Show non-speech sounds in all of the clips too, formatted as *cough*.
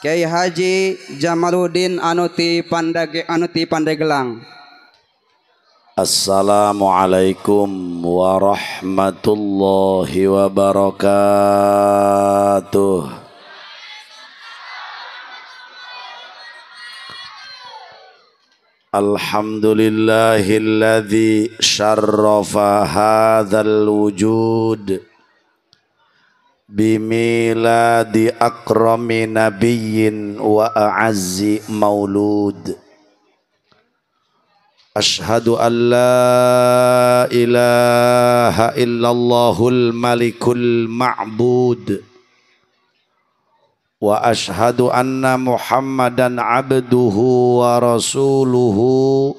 Kiai Haji Jamaluddin Anuti Pandage Anuti Pandegelang. Assalamualaikum warahmatullahi wabarakatuh. Alhamdulillahilladzi syarrafa hadzal wujud. bimiladi akrami nabiyyin wa a'azzi maulud ashadu an la ilaha illallahul malikul ma'bud Wa ashadu anna muhammadan abduhu wa rasuluhu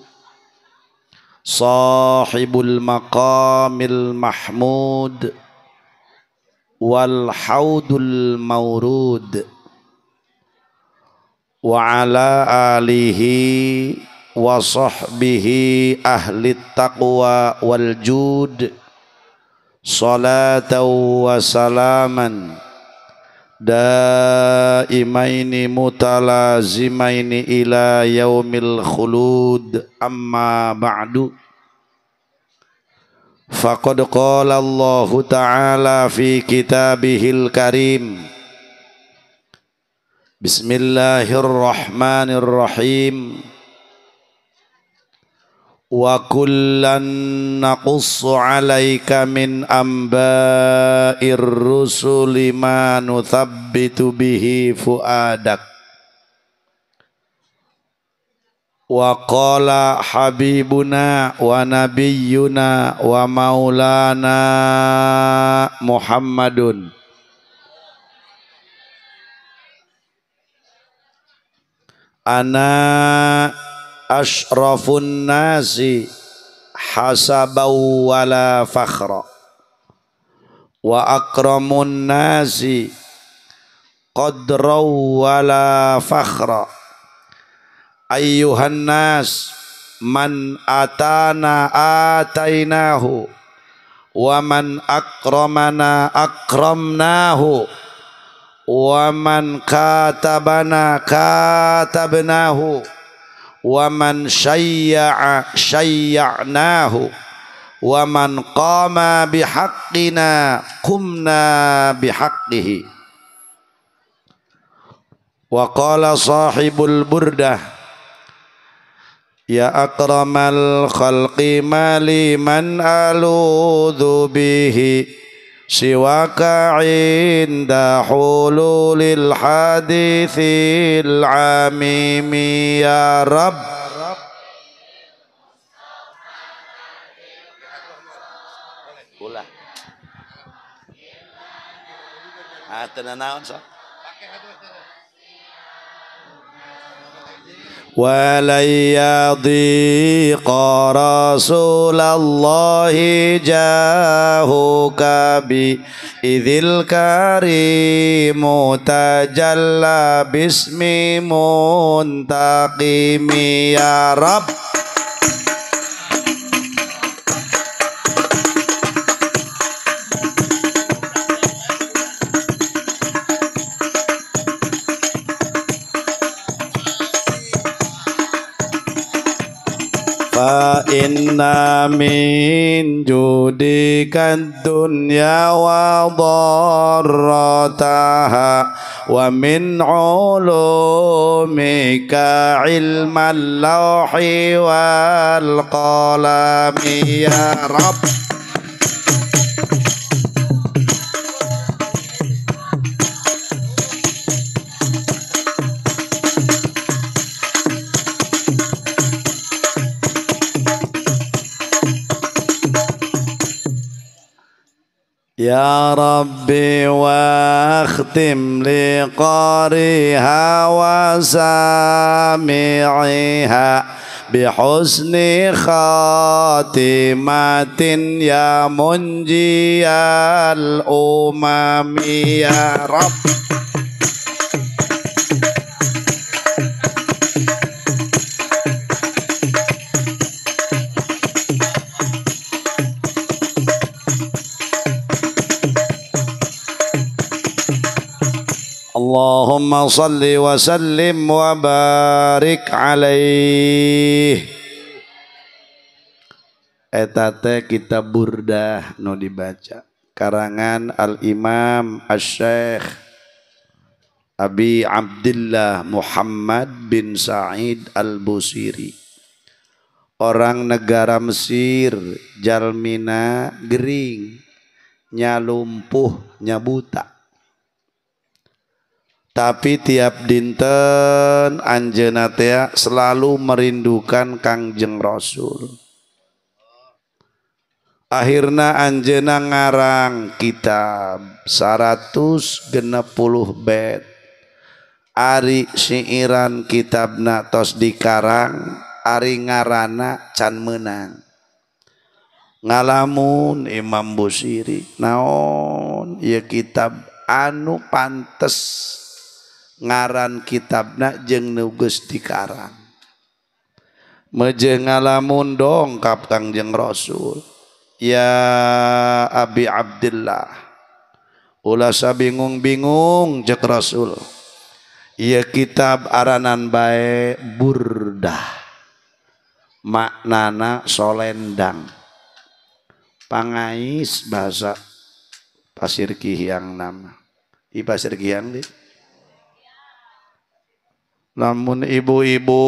Sahibul maqamil mahmud wal haudul maurud wa ala alihi wa sahbihi ahli taqwa wal jud salatan wa salaman daimaini mutalazimaini ila yaumil khulud amma ba'du Faqad qala Allah Ta'ala fi kitabihil karim Bismillahirrahmanirrahim Wa kullan naqussu alaika min amba'ir rusuli ma nuthabbitu fuadak وقال حبيبنا ونبينا ومولانا محمد أنا أشرف الناس حسبا ولا فخرا وأكرم الناس قدرا ولا فخرا ayyuhan nas man atana atainahu wa man akramana akramnahu wa man katabana katabnahu wa man syayya'a syayya'nahu wa man qama bihaqqina qumna bihaqqihi wa qala sahibul burdah يا أكرم الخلق ما لي من ألوذ به سواك عند حلول الحديث العميم يا رب Tenan naon sok. ولن يضيق رسول الله جاهك بإذ الكريم تجلى باسم منتقم يا رب من جودك الدنيا وضرتها ومن علومك علم اللوح والقلم يا رب يا ربي واختم لقارئها وسامعيها بحسن خاتمة يا منجي الأمم يا رب اللهم صل وسلم وبارك عليه etate kitab burdah no dibaca karangan al imam asy-syekh Abi Abdullah Muhammad bin Sa'id Al-Busiri orang negara Mesir jalmina gering nyalumpuh nyabuta tapi tiap dinten Anjenaa selalu merindukan Kangjeng Raul.hir Anjena ngarang kitab 100 genepul bed Ari siran kitab NATOtos dikarang ari ngaranak can menang. ngalamun Imam Busiri naonia kitab anu pantes, ngaran kitab Na je nugusrang mejegalamundong Kaptang Jeng Rasul ya Abi Abdulillah ulasa bingung-binggung jet Rasul ia kitab araaranan baik burdah maknana solendang panaisis bahasa Pasir Ki yang 6 Ibasirkian di namun ibu-ibu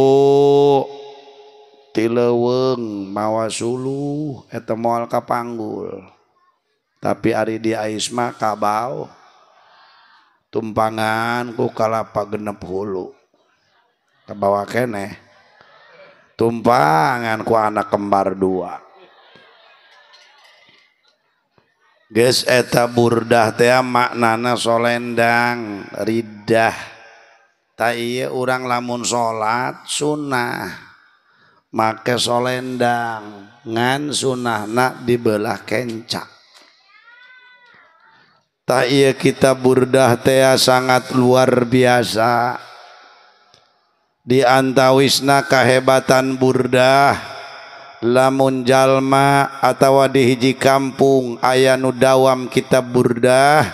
tileweng mawa sulu eta moal kapanggul tapi ari di Aisma kabau tumpangan ku kalapa genep hulu Kabawa keneh. tumpangan ku anak kembar dua Ges eta burdah teh maknana solendang ridah Ta orangrang lamun salat sunnah maka solendang ngan sunnahnak dibelah kencak Taiye kita burdahtea sangat luar biasa dianta Wisna kahebatan burda lamunjallma ataudihiji kampung aya nu dawam kita burdah,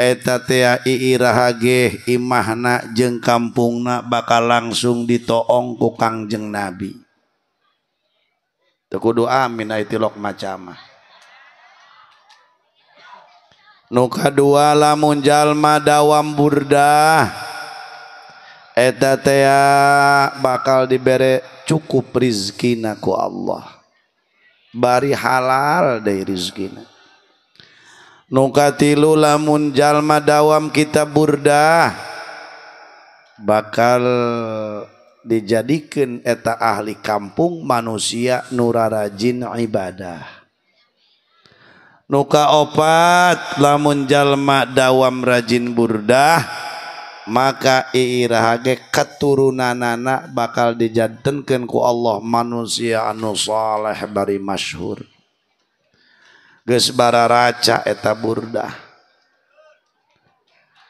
eta tea iirahage imahna jeng kampungna bakal langsung ditoong ku kangjeng nabi kudu amin itilok macamah nuka dua lamun jalma dawam burda eta tea bakal dibere cukup rizkina ku Allah bari halal dari rizkina nukati tilu lamunjallma dawam kita burda bakal dijadikan eta ahli kampung manusia nura rajin ibadah nuka opat lamunjallma dawam rajin burda maka irahage keturunan naak bakal dijaddenkanku Allah manusia anusholeh bari masyhur gesbara raca eta burdah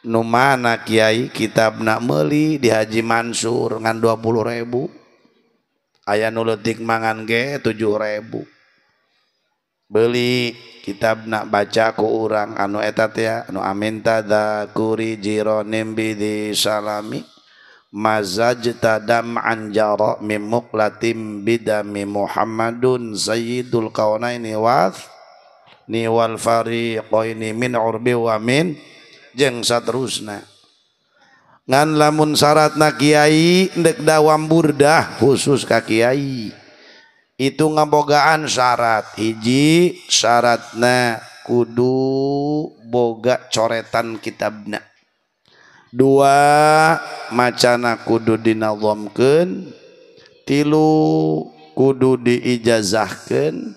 numana kiai kitab Nameli di Haji Mansur ngan dua puluh ribu, ayah nuletik mangan ge tujuh ribu, beli kitab nak baca ku urang anu etat ya anu kuri jironimbi di salami mazajta dam'an jaro mimuklatim bidami Muhammadun sayyidul kaunaini wath Niwalfari poi wangnanganlamun syarat na Kyai nekgda waburdah khusus kakiai itu ngambogaan syarat hiji syaratna kudu boga coretan kitabna Du macana kududinawamken tilu kudu di ijazahken,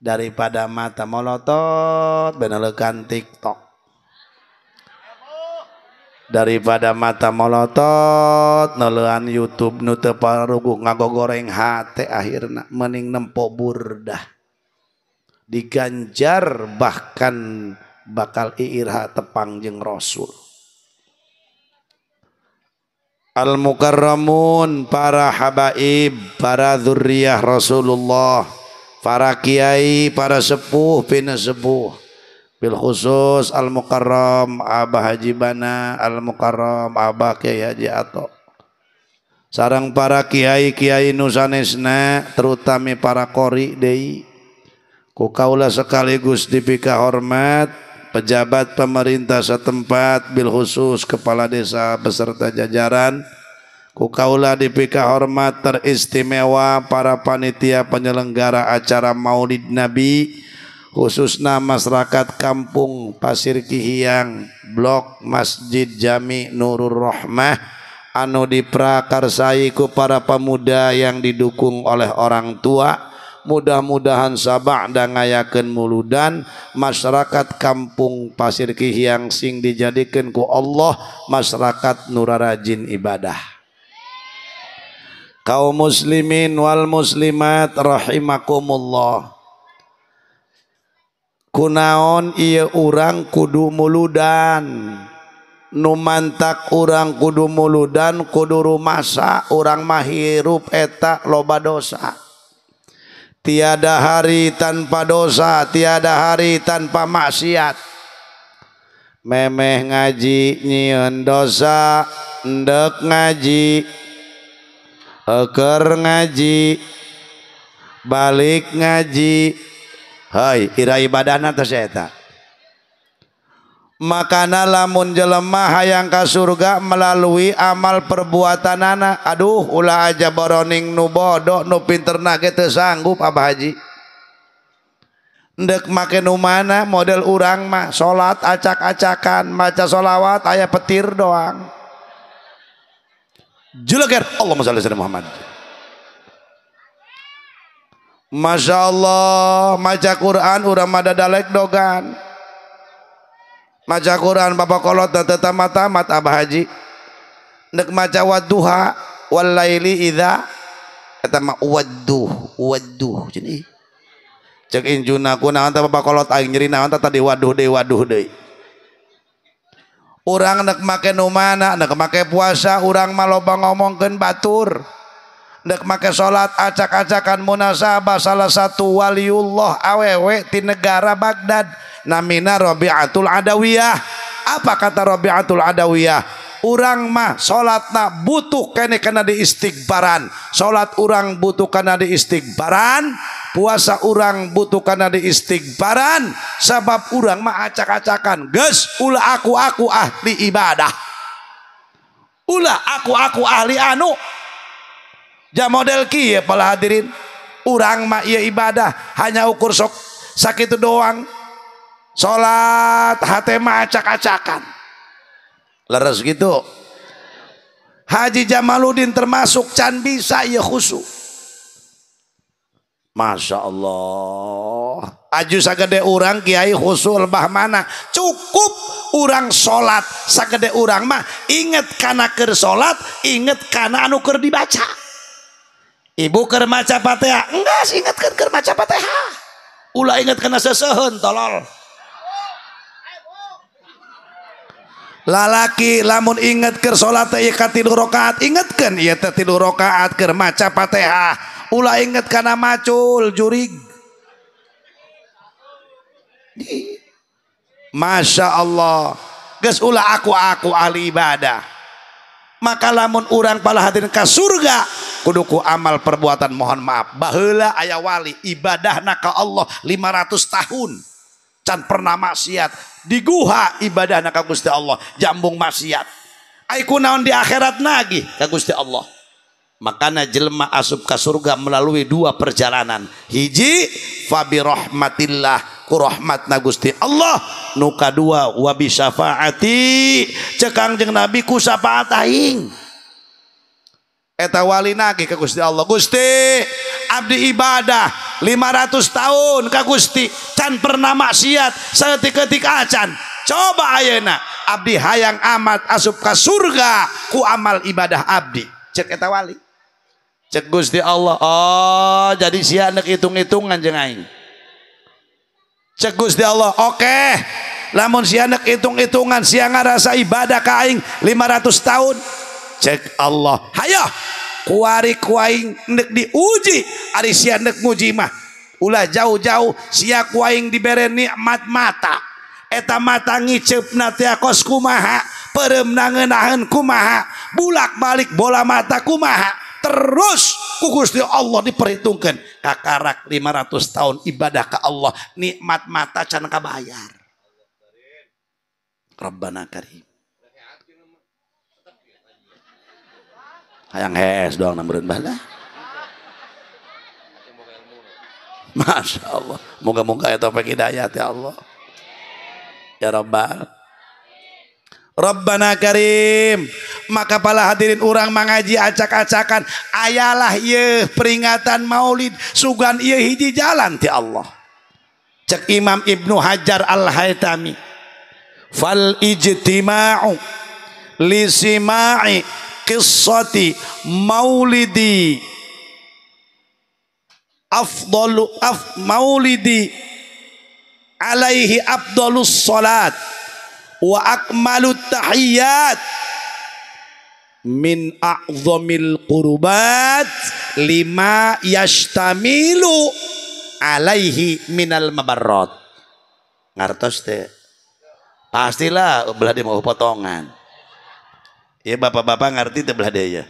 daripada mata molotot benelekan tiktok daripada mata molotot nelaan youtube nute parugu ngago goreng hati akhirnya mening nempo burdah diganjar bahkan bakal iirha tepang jeng rasul al mukarramun para habaib para zuriyah rasulullah Para Kiai para sepuh pinebuh Bil Al Muqaram Hajiban Al Muqaramto Sarang para Kiai Kyai Nusanesna terutami para kori Dehi Kukaula sekaligus dipika hormat, pejabat pemerintah setempat, Bil khususpa desa beserta jajaran, Kukaulah DPK hormat teristimewa para panitia penyelenggara acara maulid Nabi khususnya masyarakat kampung Pasir Kihiang Blok Masjid Jami Nurul Rohmah, anu diprakarsai ku para pemuda yang didukung oleh orang tua mudah-mudahan sabak dan ngayakan muludan masyarakat kampung Pasir Kihiang sing dijadikan ku Allah masyarakat nurarajin ibadah kaum muslimin nual muslimat rohhimakumullah kunaon ia urang kudu muuludan numantak orang kudu muludan kudu rumahsa orang mahirrup etak loba doa tiada hari tanpa dosa tiada hari tanpa maksiat meeh ngaji nyiin dosa dekg ngaji Heker ngaji balik ngaji Hai ira ibadahna teh eta makana lamun jelemah hayang ka surga melalui amal perbuatan anak aduh ulah aja boroning nu bodoh nu pinter nage sanggup abah haji ndek make nu mana model urang mah salat acak-acakan maca solawat ayah petir doang Julagar Allah salli ala Muhammad Masya Allah maca Quran urang mada dalek dogan maca Quran bapak kolot dan tetama tamat abah haji nek maca waduha walaili ida kata mak waduh waduh jadi cek nawan kunaon bapak kolot aing nyeri naon tadi waduh deh waduh deh Urrang nekgmak numana nekgmakai puasa urang malobang-omong gen batur Negmak salat acak-acakan munaaba salah satuwaliyullah awewek di negara Bagdad namina Robbiul ada wyah apa kata Roby Atul ada wah? Orang mah sholat na butuh kene karena di istighbaran sholat orang butuh kena di istighbaran puasa orang butuh kena di istighbaran sebab orang mah acak-acakan ges ulah aku aku ahli ibadah ulah aku aku ahli anu ya model ki ya pala hadirin orang mah iya ibadah hanya ukur sok sakit doang sholat hati mah acak-acakan punyaitu Haji zamanmaluddin termasuk candi saya khu Masya Allah aju sagede orang Kyai khusul Ba mana cukup u salatde u mah inget kan Ker salat inget karenaanuuku dibaca Ibu kermacaah nggak in kanrma U ingat karena sesehun tolol lalaki lamun inget ke salat tilu rokaat ingetkan ia tilu rokaat ker maca fatihah ulah inget karena macul jurig Masya Allah ges ulah aku aku ahli ibadah maka lamun orang pala hadir ke surga kuduku amal perbuatan mohon maaf bahula ayah wali ibadah naka Allah 500 tahun can pernah maksiat diguha ibadah nak Gusti Allah jambung maksiat aiku naon di akhirat nagi ka Gusti Allah makana jelma asup ke surga melalui dua perjalanan hiji fabi rahmatillah ku rahmatna Gusti Allah nuka dua wabi syafaati cekang jeung nabi ku syafaat aing eta wali nagih ke Gusti Allah Gusti abdi ibadah 500 tahun ke Gusti can pernah maksiat seketik-ketik acan coba ayeuna abdi hayang amat asup ka surga ku amal ibadah abdi cek eta wali cek Gusti Allah oh jadi sia nek hitung-hitungan jeung aing cek Gusti Allah oke okay. lamun sia nek hitung-hitungan sia ngarasa ibadah ka aing 500 tahun cek Allah hayo kuari kuaing nek diuji ari sia nek nguji mah ulah jauh-jauh sia kuaing dibere nikmat mata eta mata ngicep nate kos kumaha perem nangenahan kumaha bulak balik bola mata kumaha terus ku Gusti Allah diperhitungkan kakarak 500 tahun ibadah ke Allah nikmat mata can kabayar Rabbana Karim hayang hees doang namberin bala Masya Allah moga-moga ya topik hidayat ya Allah ya Rabbal Rabbana Karim maka pala hadirin orang mengaji acak-acakan ayalah ye peringatan maulid sugan ye hiji jalan ti Allah cek Imam Ibnu Hajar Al-Haytami fal ijtima'u lisima'i qissati maulidi afdalu af maulidi alaihi afdalus salat wa akmalut tahiyat min a'zamil qurbat lima yashtamilu alaihi minal mabarrat ngartos teh pastilah belah dia mau potongan ya bapak-bapak ngerti tebelah ya.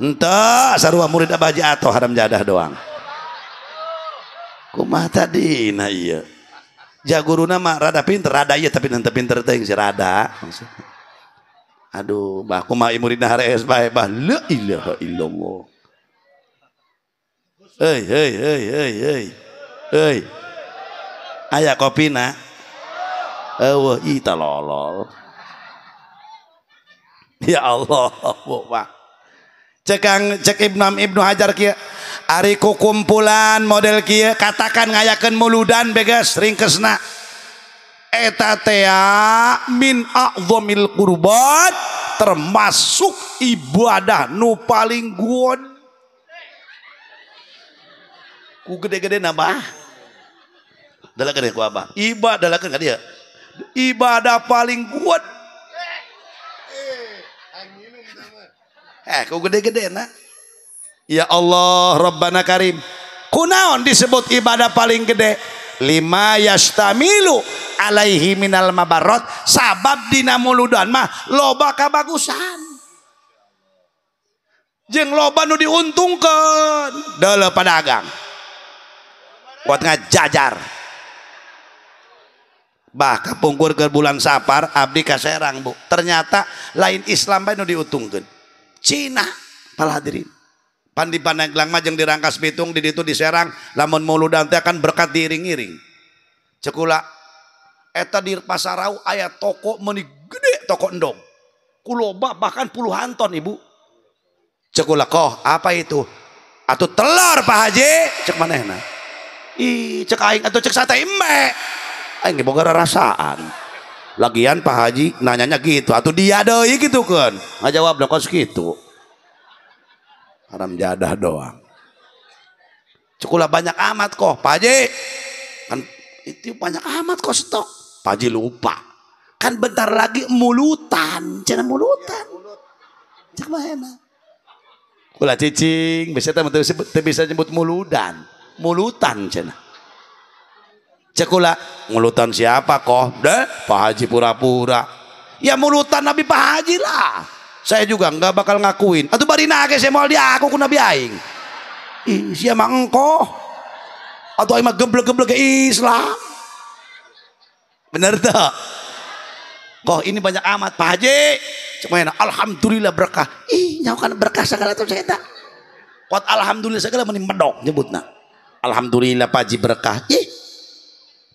entah sarua murid abah atau haram jadah doang kumah tadi nah iya jaguruna mah rada pinter rada iya tapi nanti pinter teuing si rada aduh bah kumaha muridna hari bae bah la ilaha illallah hei hei hei hei hei hei aya kopina eueuh lolol. talolol Ya Allah, Cekang cek Ibnu Ibnu Hajar kia. Ari kumpulan model kia katakan ngayakan muludan begas ringkesna. Eta tea min a'zamil kurban termasuk ibadah nu paling guon. Ku gede-gede nama. Dalam kerja ya ku apa? Ibadah dalam dia. Ibadah paling guon Eh, ku gede-gede nak. Ya Allah, Rabbana Karim. Kunaon disebut ibadah paling gede? Lima yastamilu alaihi minal mabarot. Sabab dinamuludan mah loba kabagusan. Jeng loba nu diuntungkan. dalam pedagang Buat ngajajar. Bah kapungkur ke bulan sapar abdi kaserang bu. Ternyata lain Islam bae nu diuntungkan Cina. Para hadirin. Pandi gelang majeng dirangkas Bitung di ditu diserang Serang, lamun dan teh akan berkat diiring-iring. Cekula eta di Pasarau ayat toko meni gede toko endong. Kuloba bahkan puluhan ton, Ibu. Cekula koh, apa itu? Atau telur Pak Haji, cek mana? Ih, cek aing atau cek sate embe. Aing boga rasaan lagian Pak Haji nanyanya gitu atau dia doi gitu kan nggak jawab dong kok segitu haram jadah doang cukulah banyak amat kok Pak Haji kan itu banyak amat kok stok Pak Haji lupa kan bentar lagi mulutan cina mulutan cek mana kula cicing bisa tapi bisa nyebut muludan mulutan cina Cekula, mulutan siapa kok? Deh, Pak Haji pura-pura. Ya mulutan Nabi Pak Haji lah. Saya juga nggak bakal ngakuin. Atau bari nake saya mau dia aku ku Nabi aing. Ih, siapa engko? Atau emang mah geblek-geblek ke Islam. Bener tak? Kok ini banyak amat Pak Haji. Cuma Cuman alhamdulillah berkah. Ih, nyawakan berkah segala tuh saya tak. kuat alhamdulillah segala meni nyebutna. Alhamdulillah Pak Haji berkah. Ih,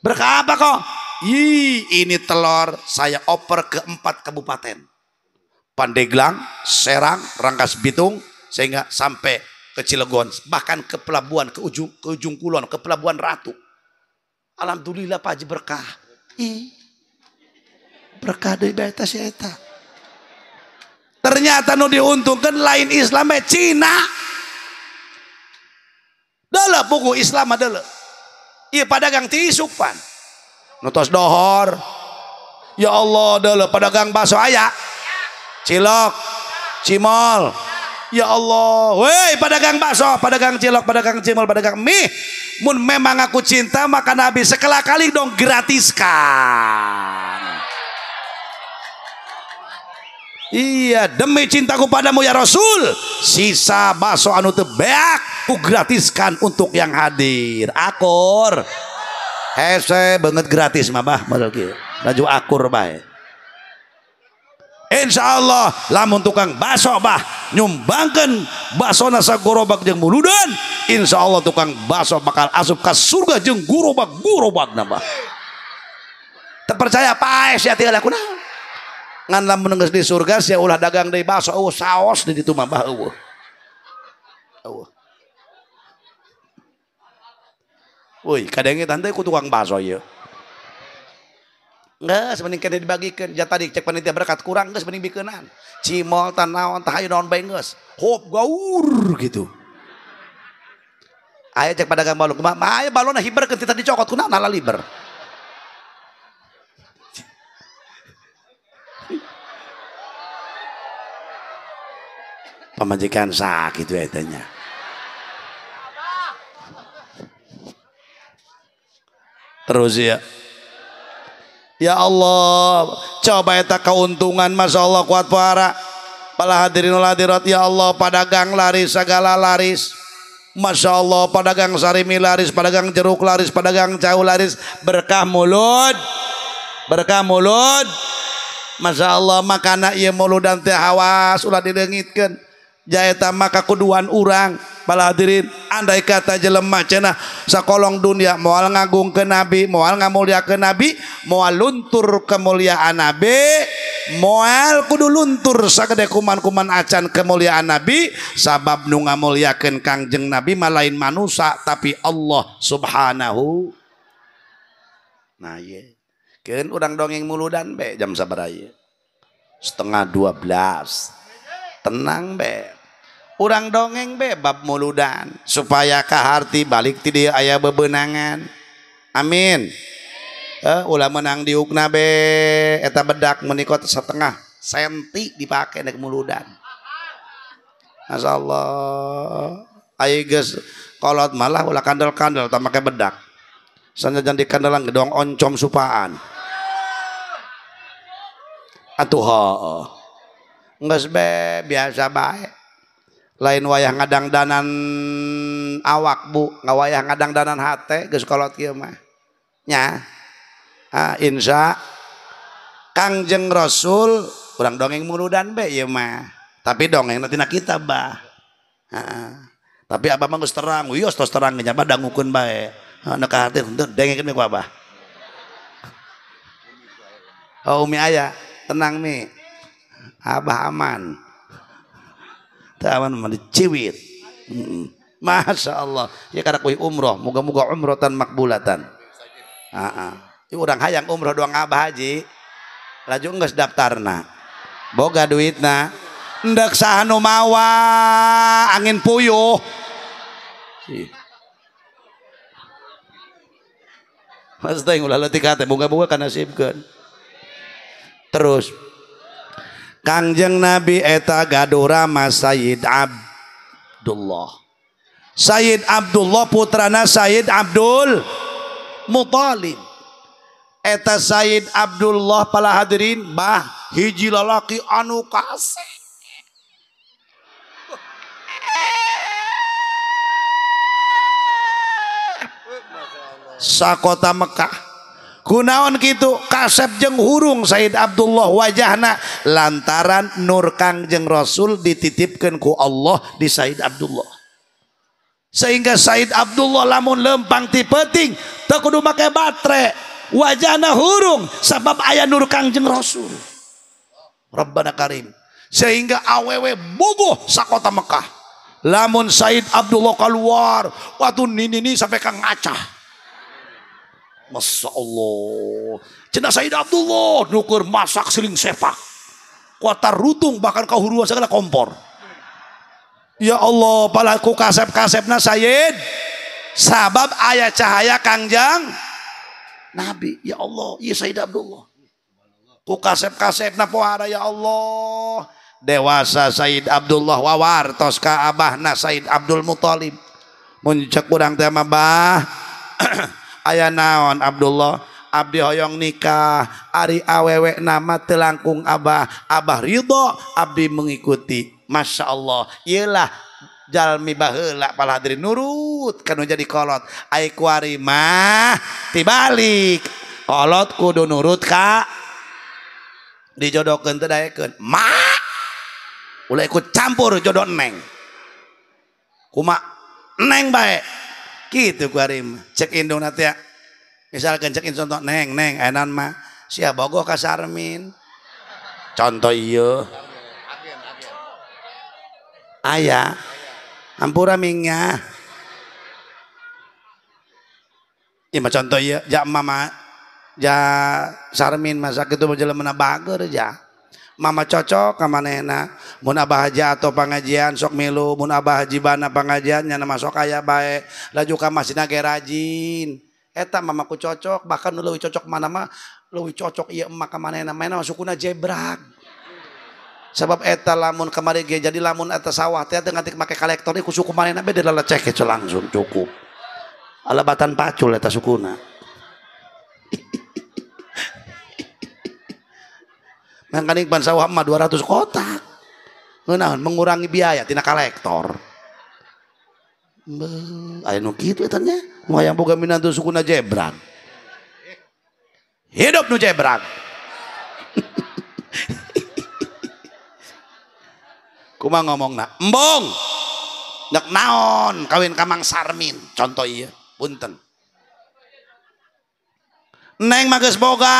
Berkah apa kok? Ih, ini telur saya oper ke empat kabupaten. Pandeglang, Serang, Rangkas Bitung, sehingga sampai ke Cilegon, bahkan ke pelabuhan ke ujung ke ujung kulon, ke pelabuhan Ratu. Alhamdulillah Pak Haji berkah. Ih. Berkah dari beta si Ternyata Ternyata nu diuntungkan lain Islamnya eh, Cina. Dalam buku Islam adalah Iya padagang pan, Nutos dohor. Ya Allah dulu padagang bakso ayak, Cilok, cimol. Ya Allah, woi padagang bakso, padagang cilok, padagang cimol, padagang mie. Mun memang aku cinta maka Nabi sekali kali dong gratiskan. Iya demi cintaku padamu ya Rasul sisa bakso anu tebeak ku gratiskan untuk yang hadir akur hese banget gratis mah bah modal kieu laju akur bae Insya Allah lamun tukang bakso bah nyumbangkan bakso nasa gorobak jeng muludan Insya Allah tukang bakso bakal asup ke surga jeng gorobak gorobak nambah terpercaya paes eh, ya aku nah ngan lamun geus di surga sia ulah dagang dari bakso eueuh saos di ditu mah bah eueuh. Eueuh. Woi, kadangnya tante ku tukang bakso ieu. Nggak, sebening kena dibagikan. Jatah di cek panitia berkat kurang, nggak sebening bikinan, Cimol, tanawan, tahayu, naon bayi nges. Hop, gaur, gitu. ayo cek pada gambar balon. Ayah balon hiber, ketika dicokot, kuna nala liber. pemajikan sakit itu ya etanya. Terus ya. Ya Allah, coba eta keuntungan Masya Allah kuat para para hadirin hadirat ya Allah pada gang laris segala laris. Masya Allah gang sarimi laris, gang jeruk laris, gang jauh laris. Berkah mulut. Berkah mulut. Masya Allah makanan iya mulut dan teh hawas ulah didengitkan. Jaya maka kuduan urang pala hadirin andai kata jelemah cena sakolong dunia Mual ngagung ke nabi mual ngamulia ke nabi mual luntur kemuliaan nabi Mual kudu luntur sakede kuman-kuman acan kemuliaan nabi sabab nu ngamuliakeun kangjeng nabi malain manusia tapi Allah subhanahu nah ye keun urang dongeng muludan be jam Sabaraya setengah dua belas tenang be orang dongeng bebab muludan supaya kaharti balik ti dia ayah bebenangan amin eh, ulah menang diukna be eta bedak menikot setengah senti dipakai nek muludan Masya Allah ayo kolot malah ulah kandel-kandel tak pakai bedak sana jadi kandelan gedong oncom supaan atuh enggak sebe biasa baik lain wayah ngadang danan awak bu nggak wayah ngadang danan hate ke sekolah kia mah nya ah, insya kangjeng rasul kurang dongeng mulu dan be ya mah tapi dongeng nanti nak kita bah ah, tapi abah mangus terang wih tos terang nyapa dangukun bae anak ah, hati untuk dengeng kan apa oh umi ayah tenang mi abah aman Tawan menciwit. cewit, Masya Allah. Ya karena kui umroh. Moga-moga umroh tan makbulatan. Ah, uh orang hayang umroh doang abah haji. Laju enggak daftarna. Boga duitna. Ndak sahanu mawa angin puyuh. Mas tayang ulah kata, moga-moga kana sibkeun. Terus jeng nabi etagad Saylah Say Abdullah putran Say Abdul mulin eta Abdullah pala hadrin so kota Mekah Gunawan gitu kasep jenghurung Said Abdullah wajahana lantaran Nur Kagjeng Rasul dititipkanku Allah di Said Abdullah sehingga Said Abdullah lamun lempang tipeing takdumakai baterai wajanahurrung sebab ayah Nur Kag jeng Rasul sehingga awewebuguh sa kota Mekkah lamun Said Abdullah keluar Wanin ini sampai Ka ngacah punya Masya Said Abdullah dkur masalim sepak kotar rutung bak kau hur segala kompor ya Allah balaku kasep-kasep Na Said sahabat ayaah cahaya Kangjang nabi ya Allah Said Abdullah kasepephara ya Allah dewasa Said Abdullah wawar tokah Abah na Said Abdul Muthalibjak udang temabah haha *clears throat* naon Abdullah Abdi Hoong nikah Ari awewek nama telangkung Abah Abah Riho Abdi mengikuti Masya Allah ialahjaldri nurut karena jadikolot dibalikt kudu nurut Ka dijodokan ikut campur jodo negmaeng baik Gitu gua rim Cek indung nanti ya. Misalkan cek indung contoh neng neng enan mah siap bogoh kasarmin Contoh iyo ayah Ampura mingnya. ini iya, mah contoh iyo ya mama ya Sarmin masa mau jalan mana bager ya Ma cocokna munabaha atau pengajian sok millu munabahajiban pengajiannya nama so aya baiklah juga masih na rajin etam mamaku cocok bahkan lu cocok manama luwi cocok maka mana subra sebab eteta lamun kemarin jadi lamun sawah dengan tikmak kallektoriku suku langsung cukup Allahtan pacul sukuna *laughs* Ngangkan ikban sawah emak 200 kotak. Ngenaun, mengurangi biaya, tina kolektor. Ayo nu itu katanya, Mau yang boga minantu sukuna jebran. Hidup nu jebran. *laughs* Kuma ngomong nak, embong. nak naon kawin kamang sarmin. Contoh iya, punten. Neng magis boga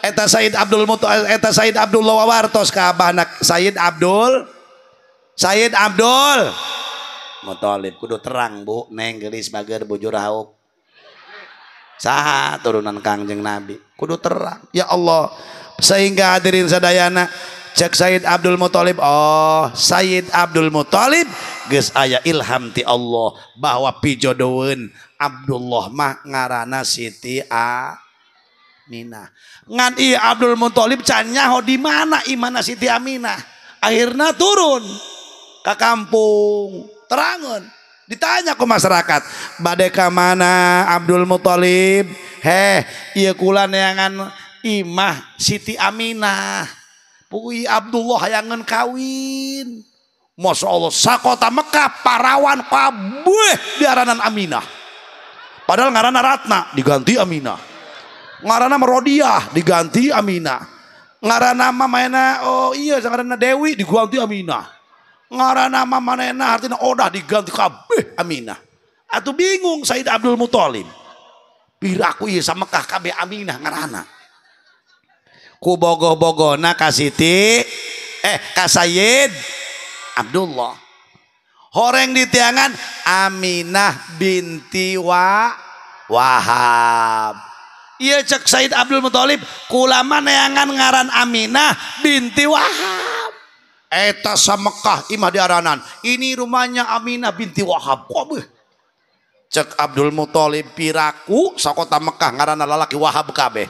eta Say Abduleta Say Abdul Say Abdul Say Abdul mulib kudu terang Bu nengis bag bujuruk sah turunan Kangjeng nabi kudu terang ya Allah sehingga hadirinsadayana cek Said Abdul muthalib Oh Sayid Abdul muthalib guys ayah ilhamti Allah bahwa pijodoun Abdullahmak ngarana Siti a Aminah. Ngan i Abdul canya ho di mana imana Siti Aminah. Akhirnya turun ke kampung. Terangun. Ditanya ke masyarakat. Badai ke mana Abdul Muthalib? Heh, iya kulan yangan imah Siti Aminah. pui Abdullah yangan kawin. Masya Allah, sakota Mekah, parawan, pabuh di Aminah. Padahal ngarana Ratna, diganti Aminah. Ngarana Merodiah diganti Amina Ngarana mana oh iya ngarana Dewi diganti Amina Ngarana manena artinya Odah diganti kabeh Amina Atau bingung Said Abdul Muthalib. aku iya sama kah kabeh Aminah ngarana. Ku bogoh-bogona kasiti eh kasayid Abdullah. Horeng di tiangan Aminah binti wa Wahab. Iya cek Said Abdul Muthalib kulama neangan ngaran Aminah binti Wahab. Eta samekah imah diaranan. Ini rumahnya Aminah binti Wahab. Kok Cek Abdul Muthalib piraku sakota Mekah ngaran lalaki Wahab kabeh.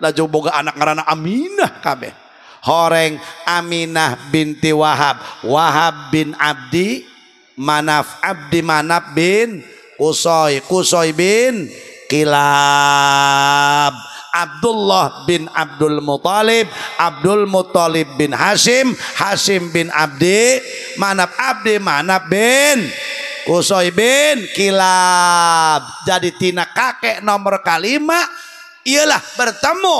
Laju boga anak ngaran Aminah kabeh. Horeng Aminah binti Wahab. Wahab bin Abdi Manaf Abdi Manaf bin Kusoy Kusoy bin Kilab Abdullah bin Abdul Muthalib, Abdul Muthalib bin Hashim Hashim bin Abdi, Manab Abdi, Manab bin Kusoi bin Kilab. Jadi tina kakek nomor kalima ialah bertemu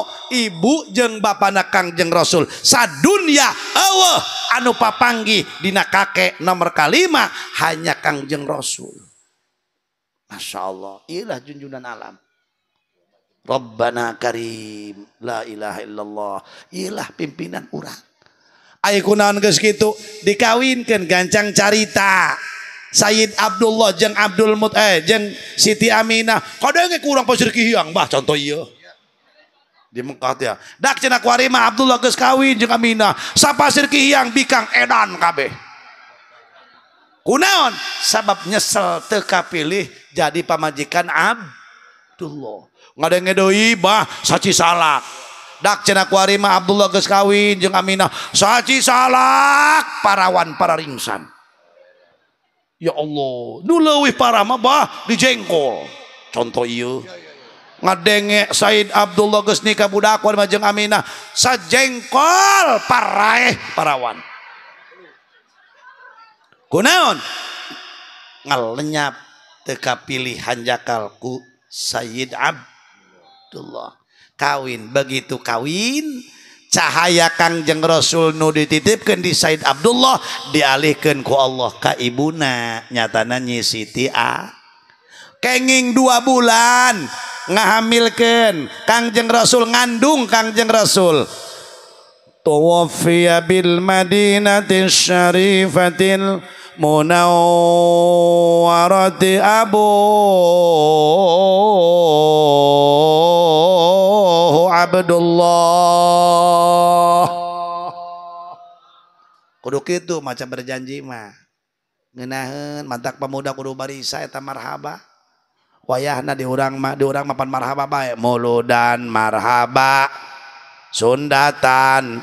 ibu jeng bapak nakang jeng rasul sadunya Allah anu papanggi dina kakek nomor kalima hanya kang jeng rasul Masya Allah. Ialah junjunan alam. Rabbana karim. La ilaha illallah. Ialah pimpinan orang. Ayo kunaon ke segitu. dikawinkan gancang carita. Sayyid Abdullah jeng Abdul Mut eh jeng Siti Aminah. Kau Kadenge kurang pasir kihyang bah contoh iya. Di Mekah ya. Dak cina kuarima Abdullah geus kawin jeng Aminah. Sapasir kihyang bikang edan kabeh kunaon sabab nyesel teka pilih jadi pamajikan Abdullah nggak ada ngedoi bah saci salak dak cina kuarima mah Abdullah geus kawin jeung Aminah saci salak parawan para ringsan Ya Allah, nu leuwih parah mah bah dijengkol. Contoh ieu. Ngadenge Said Abdullah geus nikah budak mah jeung Aminah sajengkol paraeh parawan. punya naon lenyaptegaka pilihan jakalku Sayid Ablah kawin begitu kawin cahaya Kangjeng rasul nu dititipkan di Said Abdullah diaihkanku Allah Kaibuna nyatnyi sitikenging dua bulan ngahamilkan Kangjeng rasul ngandung Kangjeng rasul توفي بالمدينة الشريفة المنورة أبوه عبد الله kudu gitu macam berjanji mah ngeunaheun mantak pemuda kudu barisa eta marhaba wayahna di urang mah di urang mapan marhaba bae muludan marhaba sundatan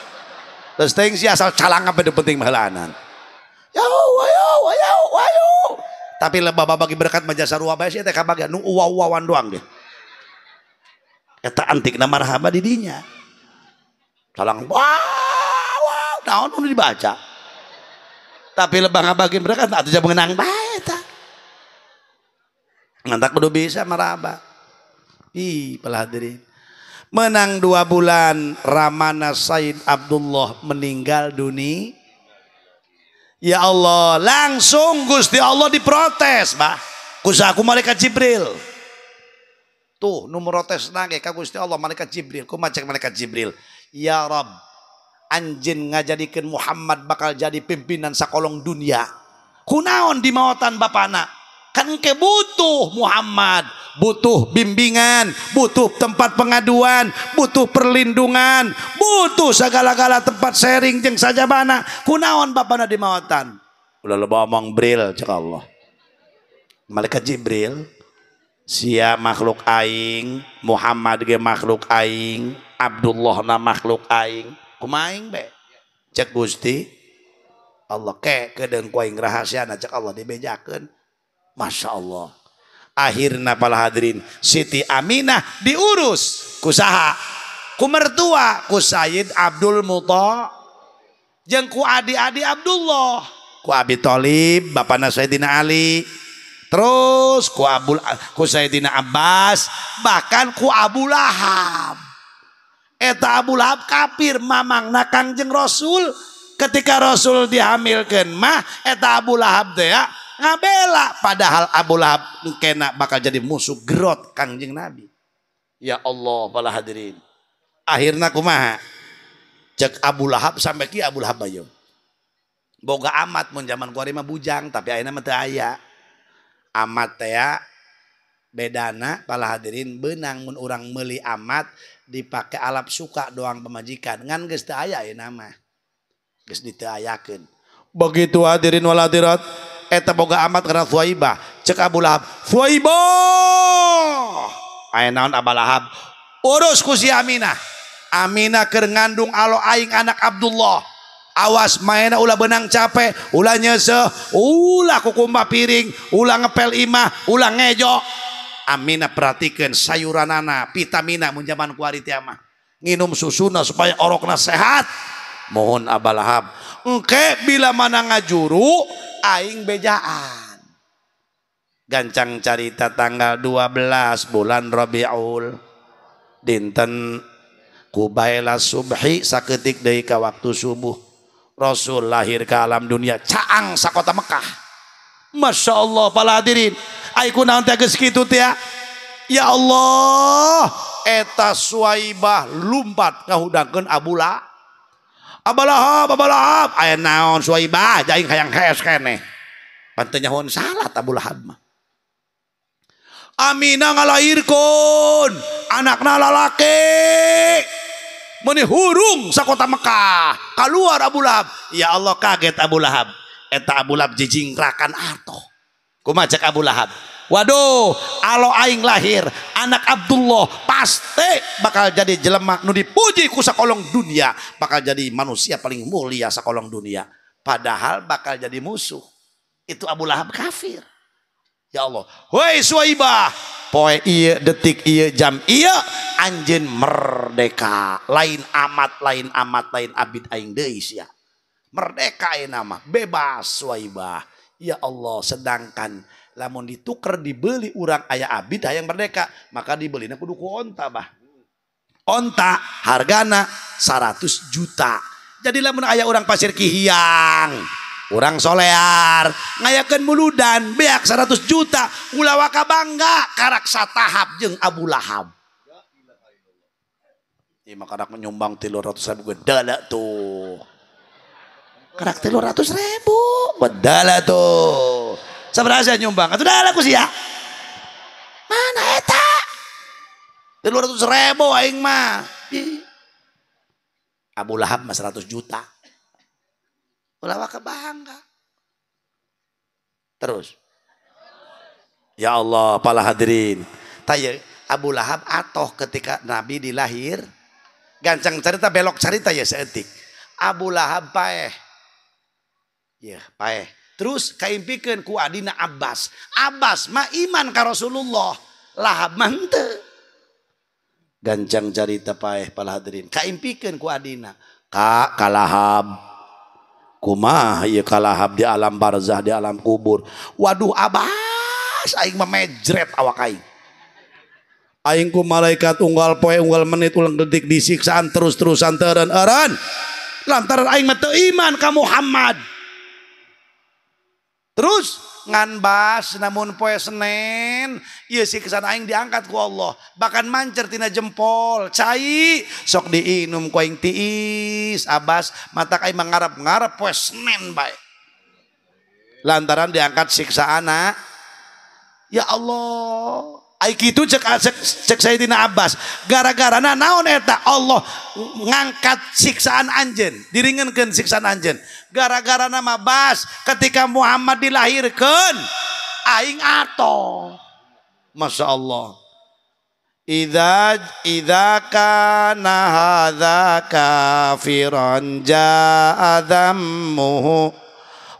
Terus ting si asal calang apa itu penting mahalanan. Ya, wayo, wayo, wayo. Tapi lebah bagi berkat majasa ruah sih, teka bagian ya. nung uwa-uwawan doang deh. Eta antik nama marhaba di dinya. Calang wah, wah, naon nu dibaca. Tapi lebah bagi berkat tak jeung menang bae eta. Ngantak kudu bisa meraba. Ih, pelahadirin. Menang dua bulan Ramana Said Abdullah meninggal dunia. Ya Allah, langsung Gusti Allah diprotes, bah. Kusaku malaikat Jibril. Tuh, nomor protes nage ka Gusti Allah malaikat Jibril. Ku macek malaikat Jibril. Ya Rob, anjin ngajadikeun Muhammad bakal jadi pimpinan sakolong dunia. Kunaon di mautan bapana? kan ke butuh Muhammad butuh bimbingan butuh tempat pengaduan butuh perlindungan butuh segala-gala tempat sharing jeng saja mana kunaon bapak nadi mawatan udah lebih omong bril cek Allah malaikat Jibril sia makhluk aing Muhammad ge makhluk aing Abdullah na makhluk aing kumain be cek Gusti Allah ke kedeng kuaing rahasia cek Allah dibejakan Masya Allah akhirnya pala hadirin Siti Aminah diurus kusaha Kumertua, mertua ku Sayyid Abdul Muto, jengku adi-adi Abdullah ku Abi Talib, Bapak Sayyidina Ali terus ku Abul ku Sayyidina Abbas bahkan ku Abu Lahab eta Abu Lahab kapir mamang nakang jeng Rasul ketika Rasul dihamilkan mah eta Abu Lahab deh ya, ngabela padahal Abu Lahab kena bakal jadi musuh gerot Kangjeng Nabi. Ya Allah bala hadirin. Akhirnya kumaha? Cek Abu Lahab sampai ki Abu Lahab bayo. Boga amat mun zaman kuari mah bujang tapi ayeuna mah teu aya. Amat teh ya, bedana bala hadirin benang mun urang meuli amat dipakai alap suka doang pemajikan ngan geus teu aya ayeuna mah. Geus diteu Begitu hadirin wal hadirat punya amat urusku Amina Amina ke ngandung aloing anak Abdullah awas mainak lah benang capek ulangnyakuma piring ulang ngepel imah ulang ejo amina perhatikan sayuranna vitamina munyaman kuariti ama ngm susuna supaya orok na sehat mohon Abah Lahab engke bila mana ngajuru aing bejaan gancang carita tanggal 12 bulan Rabiul dinten kubaila subhi saketik dari waktu subuh Rasul lahir ke alam dunia caang sakota Mekah Masya Allah pala hadirin Aiku nanti teh segitu ya. Ya Allah, eta Suaibah lumpat ngahudangkan abulah. punya Ab aya naon pant tabuhab amina ngairqu anak na menhurrung sa kota Mekkah kal Rabula ya Allah kaget tabu lahab jijkrakan atauma kabulu lahab waduh alo aing lahir anak Abdullah pasti bakal jadi jelema nu dipuji ku sakolong dunia bakal jadi manusia paling mulia sakolong dunia padahal bakal jadi musuh itu Abu Lahab kafir ya Allah woi suaibah poe iya detik iya jam iya anjin merdeka lain amat lain amat lain abid aing deh ya merdeka ya nama bebas suaibah ya Allah sedangkan lamun dituker dibeli urang ayah abid hayang merdeka maka nak kudu ku onta bah onta hargana 100 juta jadi lamun ayah orang pasir kihiang orang solear ngayakan muludan beak 100 juta ulawaka bangga karaksa tahap jeng Abu Lahab ini maka nak menyumbang tilur ratus ribu gedala tuh. Karak tilur ratus ribu, gedala tuh berhasil nyumbang. Itu dah aku sih ya. Mana eta? Di luar itu seribu aing mah. Abu Lahab mah 100 juta. Ulah kebangga. Terus. Ya Allah, pala hadirin. Tanya, Abu Lahab atau ketika Nabi dilahir. Gancang cerita belok cerita ya seetik. Abu Lahab paeh. Ya, paeh kaimpiken ku Adina Abbas Abbas iman karo Rasulullah la ganng cari tepa palarin kaimpi kudina Ka lahab kuhab di alam barzah di alam kubur waduh Abbasing aingku malaika tunggal poi unggal menit ulang detik di siksaan terus-ter aran-aran latar iman kamu Muhammad Terus nganbas namun poe senen iya sih kesan aing diangkat ku Allah bahkan mancer tina jempol cai sok diinum ku aing tiis abas mata kai mengarap ngarap poe senen baik lantaran diangkat siksa anak ya Allah itu cek, ah, cek, cek Sayyidina Abbas gara-gara na naon eta Allah ngangkat siksaan anjen diringankan siksaan anjen gara-gara nama Bas ketika Muhammad dilahirkan aing ato Masya Allah Idza idza kana hadza kafiran jaa dhammuhu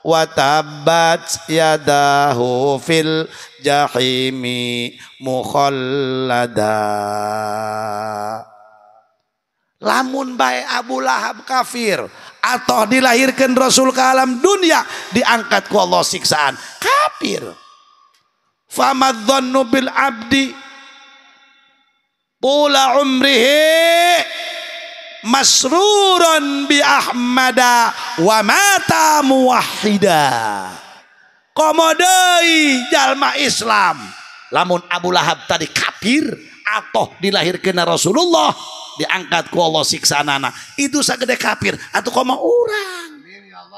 wa tabbat yadahu fil jahimi mukhallada lamun bae Abu Lahab kafir atau dilahirkan Rasul ke alam dunia diangkat ku Allah siksaan kafir famadzannu bil abdi pula umrihi masruran bi ahmada wa mata muwahhidah komodei jalma Islam lamun Abu Lahab tadi kafir atau dilahirkan Rasulullah diangkat ku Allah siksa anak itu segede kafir atau koma orang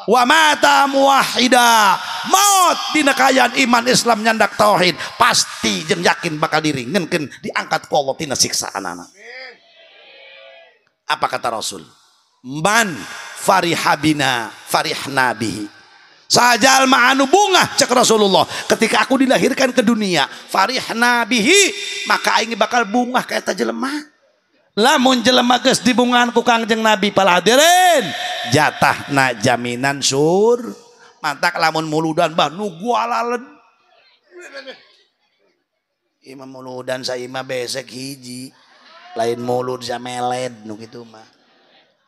wa mata muwahida maut di nekayan iman Islam nyandak tauhid pasti jeng yakin bakal diringenkeun diangkat ku Allah tina siksa anak apa kata Rasul man farihabina farih nabihi. Sajal ma'anu bunga cek Rasulullah. Ketika aku dilahirkan ke dunia, farih nabihi maka ini bakal bunga kayak jelema. Lamun jelema geus dibungaan ku Kangjeng Nabi pala hadirin, jatahna jaminan sur. Mantak lamun muludan bah nu gualalen. Imam muludan saya imam besek hiji, lain mulud jameled nu kitu mah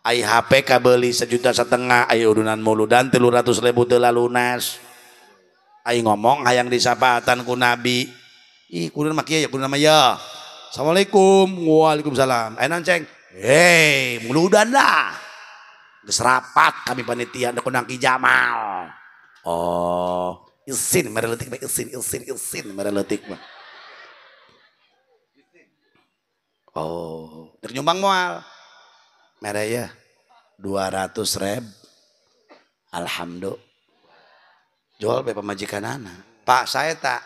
ay HP kabeli sejuta setengah ay udunan mulu dan telur ratus ribu telah lunas ay ngomong hayang disapatan ku nabi ih kudu mah kia ya kudu nama ya assalamualaikum waalaikumsalam ay nanceng hei muludan lah geserapat kami panitia ada kunang ki Jamal oh isin mereletik mah isin isin isin mereletik mah oh ternyumbang nyumbang moal merek ya 200 reb alhamdulillah jual be majikan anak pak saya tak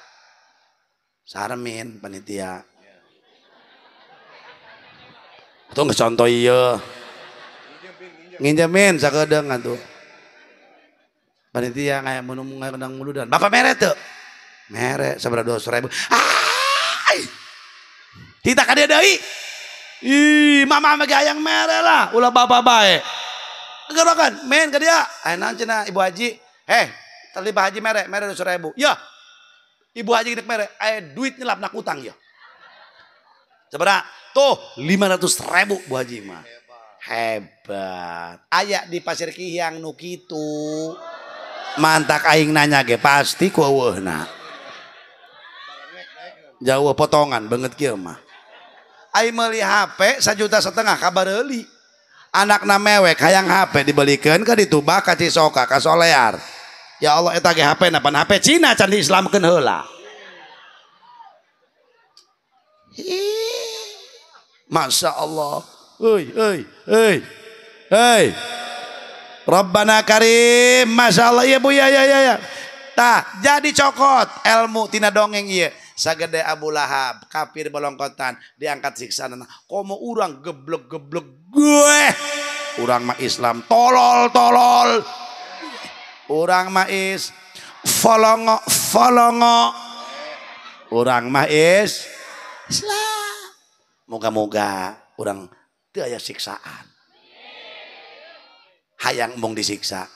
sarmin panitia itu nggak contoh iya nginjemin sakadeng kan, tuh panitia kayak menu mulu muludan bapak merek tuh merek seberapa dua ribu ah tidak ada dari Ih, mama mega yang merah lah. Ulah bapak baik. Gerakan, main ke dia. nanti nak ibu haji. Eh, terlibat haji merah, merah dua ribu. Ya, ibu haji gede merah, Eh, duit lap nak utang ya. Seberat tuh lima ratus ribu bu haji mah. Hebat. Ayak di pasir yang nuki tu, Mantak aing nanya ge pasti ku nak, Jauh potongan banget kia mah. Ayo meli HP sejuta setengah kabar eli. Anak na mewek hayang HP dibelikan ke ditubah ke Cisoka ke Solear. Ya Allah itu lagi HP napan HP Cina can Islam kenhela. Masya Allah. Hei, hei, hei. Hei. Rabbana Karim, Masya Allah. Iya bu, ya, ya, ya. Nah, jadi cokot ilmu tina dongeng iya sagede Abu Lahab kafir belongkotan diangkat siksaan komo urang geblek geblek gue urang mah Islam tolol tolol urang mah is folongo folongo urang mah is Islam moga-moga urang daya siksaan hayang mung disiksa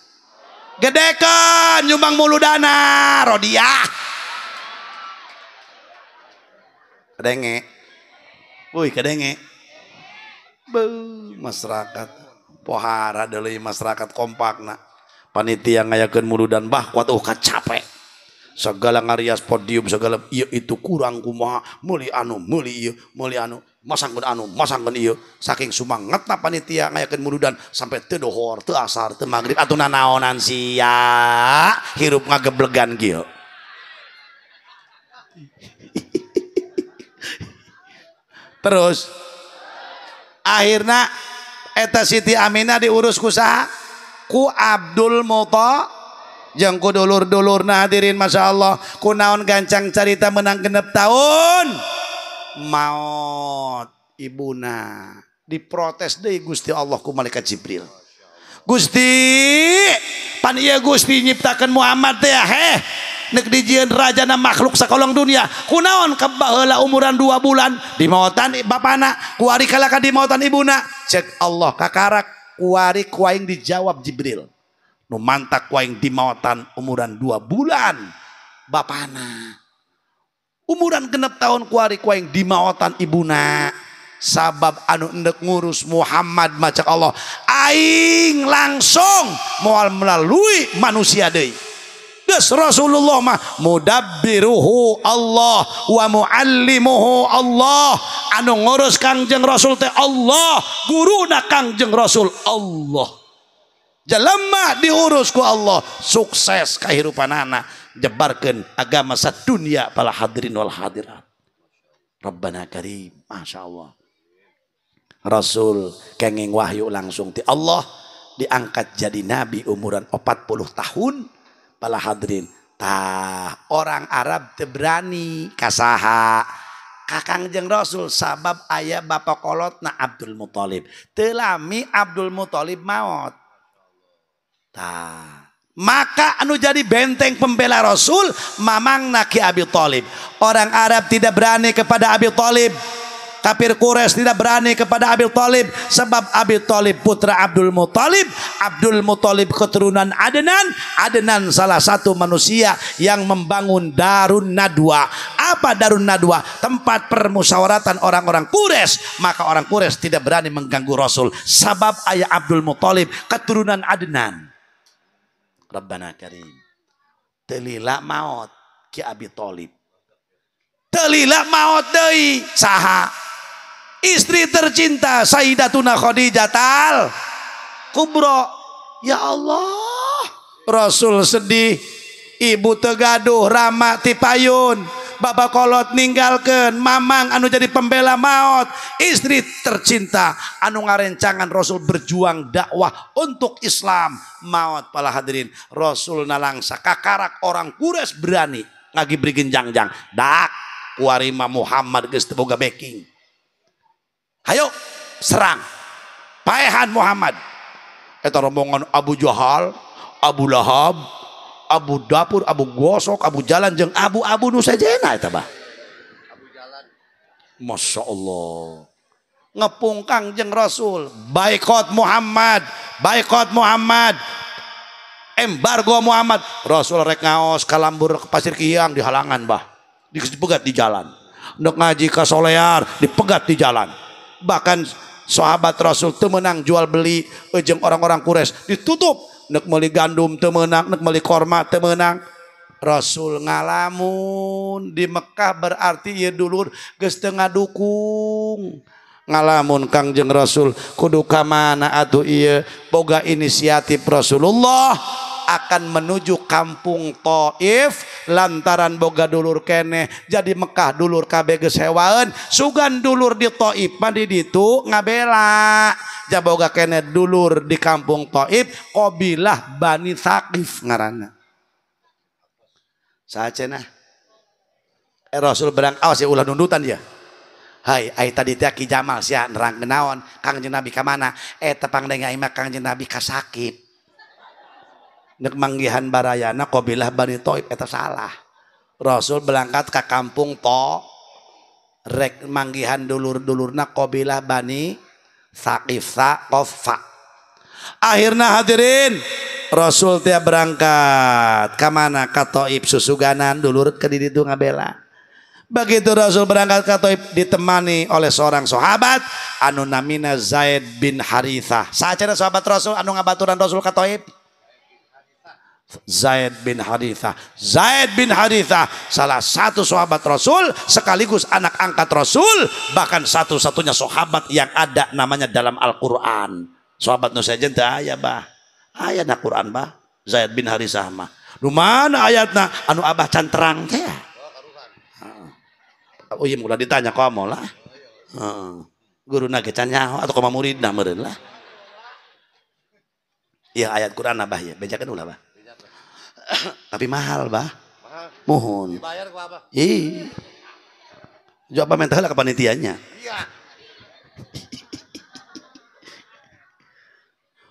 gedekan nyumbang mulu dana rodiah Kedenge. Woi kedenge. Be, masyarakat pohara dari masyarakat kompak. nak Panitia mulu dan bah kuat oh kacape, Segala ngarias podium segala iya itu kurang kumaha muli anu muli iya, muli anu masangkeun anu masangkeun iya. saking sumangetna panitia mulu murudan sampai tedohor, te asar te maghrib, atau nanaonan siya, hirup ngegeblegan gil terus akhirnya eta Siti Aminah diurus kusaha ku Abdul Muto ku dulur-dulur nah hadirin Masya Allah ku naon gancang cerita menang genep tahun maut ibuna diprotes deh Gusti Allah ku malaikat Jibril Gusti pan iya Gusti nyiptakan Muhammad ya heh raja nama makhluk sakolong dunia kunaon kebahela umuran dua bulan di dimautan bapana kuari kalaka dimautan ibuna cek Allah kakarak kuari kuaing dijawab Jibril nu mantak kuaing mautan umuran dua bulan bapana umuran genep tahun kuari kuaing dimautan ibuna sabab anu endek ngurus Muhammad macak Allah aing langsung mual melalui manusia deh. punya Rasulullah Allah waimuhu Allah anu ngurus Kajeng rasul Allah gurunda Kangjeng Rasul Allah ja diurusku Allah sukses kairruppanana jebarkan agama satunia pala hadrinhairaya Rasulkenging Wahyu langsung di Allah diangkat jadi nabi umuran 40 tahun bala hadrin. Tah, orang Arab teberani kasaha. Kakang jeng Rasul sabab ayah bapak kolot na Abdul Muthalib. Telami Abdul Muthalib maut. Tah, maka anu jadi benteng pembela Rasul mamang naki Abi Talib Orang Arab tidak berani kepada Abi Talib kafir Quraisy tidak berani kepada Abi Thalib sebab Abi Thalib putra Abdul Muthalib, Abdul Muthalib keturunan Adenan Adenan salah satu manusia yang membangun Darun Nadwa. Apa Darun Nadwa? Tempat permusyawaratan orang-orang Quraisy, maka orang Quraisy tidak berani mengganggu Rasul sebab ayah Abdul Muthalib keturunan Adenan Rabbana Karim. telilah maut ki Abi Thalib telilah maut deui saha istri tercinta Sayyidatuna Khadijah Tal Kubro ya Allah Rasul sedih ibu tegaduh rama tipayun Bapak kolot ninggalkan mamang anu jadi pembela maut istri tercinta anu ngarencangan Rasul berjuang dakwah untuk Islam maut pala hadirin Rasul nalangsa kakarak orang kures berani ngagi beri genjang-jang dak kuarima Muhammad Gesteboga boga backing Hayo serang. Paehan Muhammad. Eta rombongan Abu Jahal, Abu Lahab, Abu Dapur, Abu Gosok, Abu Jalan, jeng Abu-abu nu jena eta bah. Abu Jalan. Masya Allah. Ngepungkang jeng Rasul. Baikot Muhammad. Baikot Muhammad embargo Muhammad Rasul rek ngaos kalambur ke pasir kiang di halangan bah dipegat di jalan Nek ngaji ke solear dipegat di jalan bahkan sahabat Rasul temenang jual-beli ujem orang-orang Quraiss ditutup nek me gandum temenangnut melik kormat temenang rasul ngalamun di Mekkah berarti yedulur getengah dukung ngalamun Kajeng Rasul kuduka mana aduh iya boga inisiatif Rasulullah akan menuju kampung Taif lantaran boga dulur kene jadi Mekah dulur kabe gesewaan sugan dulur di Taif mandi ditu ngabela jaboga kene dulur di kampung Taif kobilah Bani Thaqif ngarana sacena eh, Rasul berang awas ya ulah nundutan ya Hai ai tadi teh Ki Jamal sia nerang kenaon Kangjeng Nabi ka mana? Eh tepang dengan imah Kangjeng Nabi ka sakit nek manggihan barayana kobilah Bani Toib itu salah. Rasul berangkat ke kampung To rek manggihan dulur-dulurna kobilah Bani Sakif Sa akhirnya hadirin Rasul tiap berangkat ke mana ke toib susuganan dulur ke diri ditu ngabela. Begitu Rasul berangkat ke Toib ditemani oleh seorang sahabat anu namina Zaid bin Harithah. Saatnya sahabat Rasul anu ngabaturan Rasul ke Toib. Zaid bin Harithah. Zaid bin Harithah salah satu sahabat Rasul sekaligus anak angkat Rasul bahkan satu-satunya sahabat yang ada namanya dalam Al-Qur'an. Sahabat Nusajen teh aya bah. Aya na Qur'an bah. Zaid bin Harithah mah. Nu mana ayatna anu Abah can terang teh. Ya. Ah. Oh iya mulai ditanya mau lah. Ah. guru nage can nyaho atau koma muridna meureun lah. Iya ayat Qur'an abah ya, bejakeun ulah bah. Tapi mahal, bah. Mahal. Mohon. Dibayar ke apa? Iya. Jawab mentah lah ke panitianya. Iya.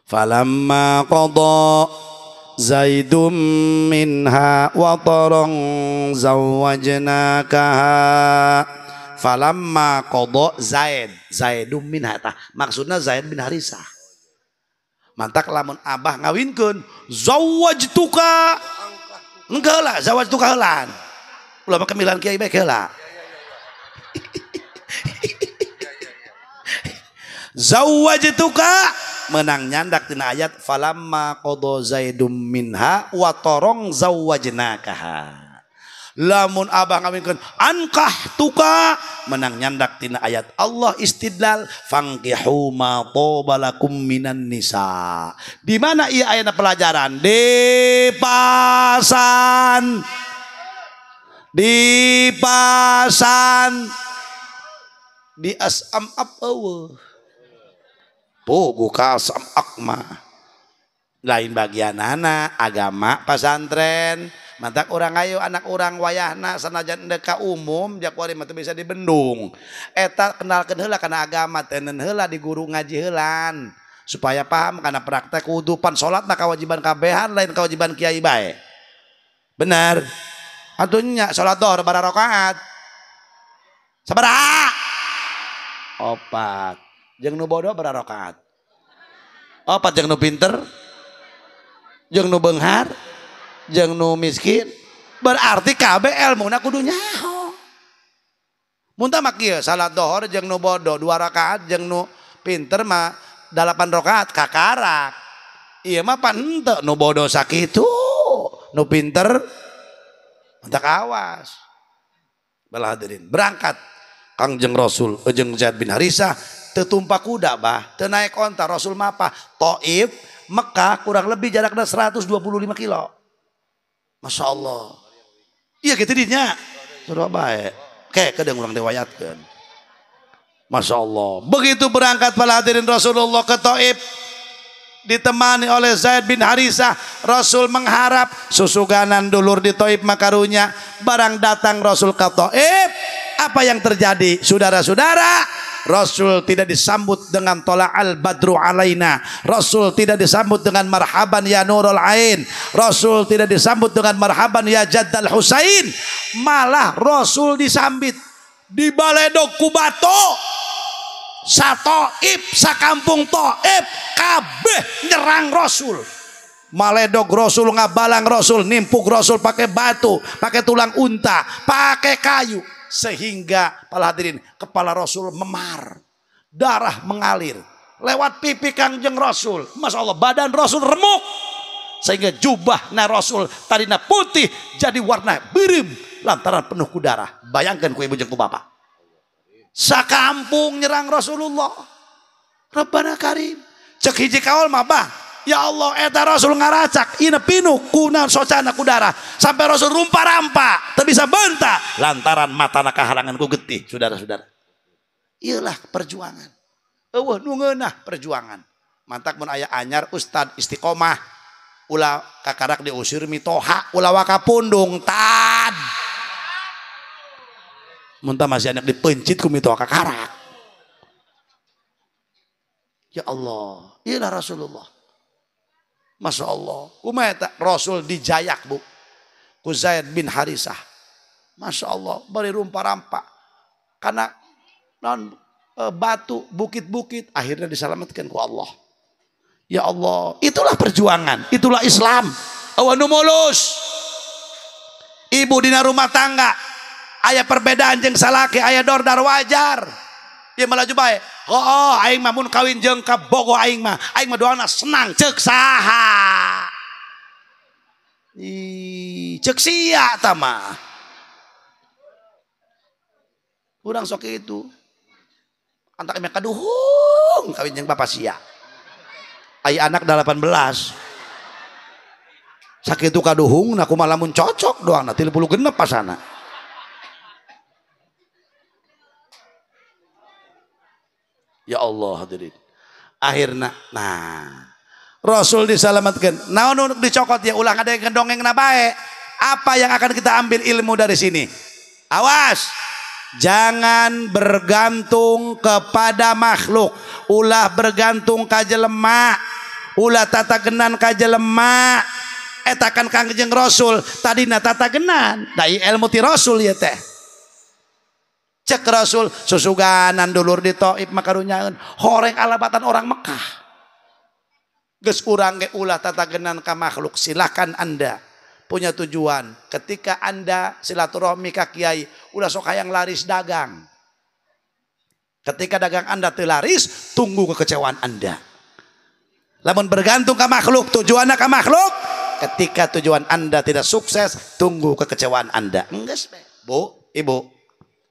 Falamma qada Zaidum minha wa tarang zawajnakaha falamma qada Zaid Zaidum minha maksudnya Zaid bin Harisah mantak lamun abah ngawinkun, zawajtuka enggak lah, zawajtuka helan ulah kemilan kiai bae heula *laughs* zawajtuka menang nyandak tina ayat falamma kodo zaidum minha watorong zawajnakaha lamun abah ngawinkan ankah tuka menang nyandak tina ayat Allah istidlal fangkihu ma tobalakum minan nisa di mana ia ayana pelajaran di pasan di pasan di asam apawa pugu kasam akma lain bagian anak agama pasantren orang ayo anak orang wayah na sanajan ka umum Jak bisa dibenndung etak kenalken helak karena agamat enen hela di guru ngaji helan supaya paham karena praktek wudupan salat na kawajibankabhan lain Kawajiban Kyaibae benaruhnya sala bara rakaat ong nubodo rakatat opat yang pinterng nubenghar? jeng nu miskin berarti KBL. nak kudu nyaho muntah mak ieu salat dohor Jeng nu bodoh dua rakaat Jeng nu pinter mah dalapan rakaat kakarak Iya mah pantek nu bodoh sakitu nu pinter Muntah kawas. balah hadirin berangkat Kangjeng Rasul eh, Jeng Zaid bin Harisa. tetumpah kuda bah tenaik onta Rasul mah toib Mekah kurang lebih jaraknya 125 kilo Mas Allah yanyawayatkan Masya Allah begitu berangkat pelahatin Rasulullah ke Thaib ditemani oleh Zaid bin Harisah Rasul mengharap susu ganan duluur di Thib makarunya barang datang Rasul ke Thib apa yang terjadi? Saudara-saudara, Rasul tidak disambut dengan tolak al badru alaina. Rasul tidak disambut dengan marhaban ya nurul ain. Rasul tidak disambut dengan marhaban ya jaddal husain. Malah Rasul disambit di Baledok Kubato satoib sakampung toib kabeh nyerang Rasul maledog Rasul ngabalang Rasul nimpuk Rasul pakai batu pakai tulang unta pakai kayu sehingga para hadirin kepala Rasul memar. Darah mengalir. Lewat pipi kangjeng Rasul. Masya Allah badan Rasul remuk. Sehingga jubah na Rasul tadinya putih jadi warna birim. Lantaran penuh kudarah. Bayangkan kue ibu jengku bapak. Sakampung nyerang Rasulullah. Rabbana karim. Cek hiji kawal mabah. Ya Allah, eta Rasul ngaracak, inepinu kunan socana kudara. Sampai Rasul rumpa-rampa, terbisa benta. Lantaran mata ku getih, saudara-saudara. Iyalah perjuangan. wah nungena perjuangan. Mantak pun ayah anyar ustad istiqomah. Ulah kakarak diusir mitoha, ulah wakapundung tad. Muntah masih anak dipencit ku mitoha kakarak. Ya Allah, iyalah Rasulullah. Masya Allah. kumat Rasul dijayak bu. Kuzaid bin Harisah. Masya Allah. Beri rumpa-rampa. Karena non e, batu, bukit-bukit. Akhirnya diselamatkan ku Allah. Ya Allah. Itulah perjuangan. Itulah Islam. Awanu mulus. Ibu dina rumah tangga. Ayah perbedaan jeng salaki. Ayah dordar wajar dia malah baik eh, oh, oh aing mah mun kawin jeung ka bogo aing mah aing mah doana senang cek saha Ih, cek sia tama kurang sok itu antak emek kaduhung kawin jeung bapa sia ai anak 18 sakit itu kaduhung nah kumaha lamun cocok doang nah 30 pasana Ya Allah hadirin. Akhirnya, nah Rasul diselamatkan. Nah, untuk dicokot ya ulang ada yang gendongeng nabae. Apa yang akan kita ambil ilmu dari sini? Awas, jangan bergantung kepada makhluk. Ulah bergantung kaje lemak. Ulah tata genan kaje lemak. Etakan eh, kangjeng Rasul tadi na tata genan. Dari nah, ilmu ti Rasul ya teh cek Rasul susuganan dulur di toib makarunyaeun horeng alabatan orang Mekah ges urang ge ulah tatagenan ka makhluk silahkan Anda punya tujuan ketika Anda silaturahmi ka kiai ulah sok hayang laris dagang ketika dagang Anda telaris laris tunggu kekecewaan Anda lamun bergantung ke makhluk tujuannya ke makhluk ketika tujuan Anda tidak sukses tunggu kekecewaan Anda enggak Bu, ibu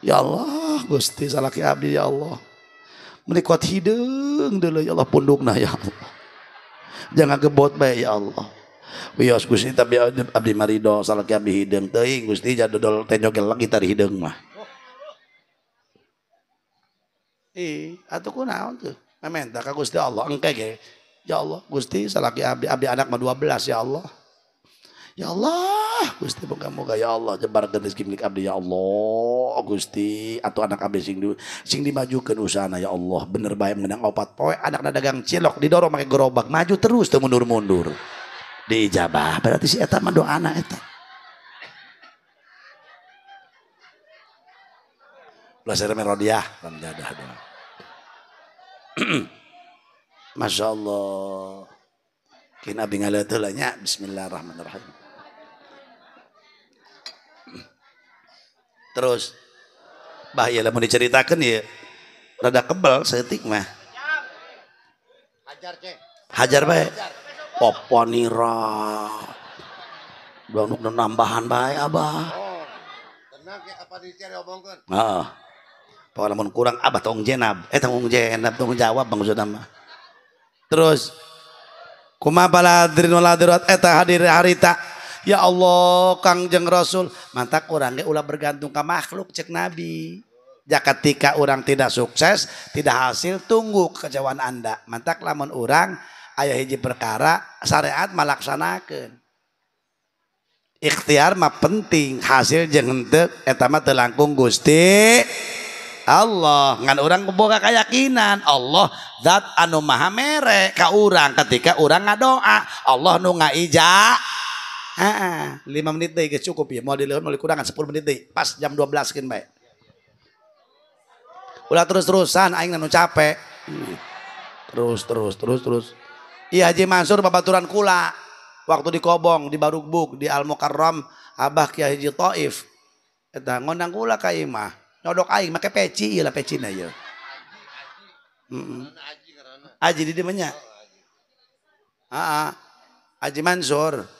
Ya Allah, Gusti salaki abdi ya Allah. Menikot hidung dulu ya Allah pundukna ya Allah. Jangan kebot baik ya Allah. Wios Gusti tapi abdi marido salaki abdi hidung teuing Gusti jadodol tenjogel lagi tari hidung mah. Eh, atuh kunaon tuh? memang tak Gusti Allah engke ge. Ya Allah, Gusti salaki abdi abdi anak mah belas ya Allah. Ya Allah, Gusti moga-moga ya Allah jebarkan rezeki milik abdi ya Allah, Gusti atau anak abdi sing di, sing dimajukeun usahana ya Allah, bener baik menang opat poe nada dagang cilok didorong pakai gerobak maju terus teu mundur-mundur. Dijabah berarti si eta mah doana eta. Belajar merodiah, ramjadah doa. *clears throat* Masya Allah. Kena bingalatulahnya. Bismillahirrahmanirrahim. terus bahaya lah mau diceritakan ya rada kebal setik mah hajar cek hajar baik poponira belum nambahan bae abah oh, tenang ya apa dicari omongkan oh. Pengalaman kurang abah tong jenab eh tong jenab tong jawab bang sudah mah terus kuma baladrin noladirat eta eh, hadir harita Ya Allah kang jeng rasul mantap kurangnya lah bergantungkah makhluk cek nabi jakat ketika orang tidak sukses tidak hasil tungguk kejauhan Anda mantap lamun orang ayo hiji berkara syariat melaksanakan ikhtiarmah penting hasil jengmat ter langkung gustik Allah ngan orangngebuka kayakakinan Allah zat anu mahamerek kaurang ketika orang nga doa Allah nuga ija Ah, lima menit deh cukup ya. Mau dilihat mau dikurangkan sepuluh menit deh. Pas jam dua belas kan baik. Ulah terus terusan, aing nanu capek. Terus terus terus terus. Iya Haji Mansur turan kula. Waktu di Kobong, di Barukbuk, di Al Mukarram, Abah Kiai Haji Taif. Eta ngondang kula ka imah. Nyodok aing make peci ieu iya lah pecina ieu. Iya. Aji di dimenya mah aji Aji. Mansur.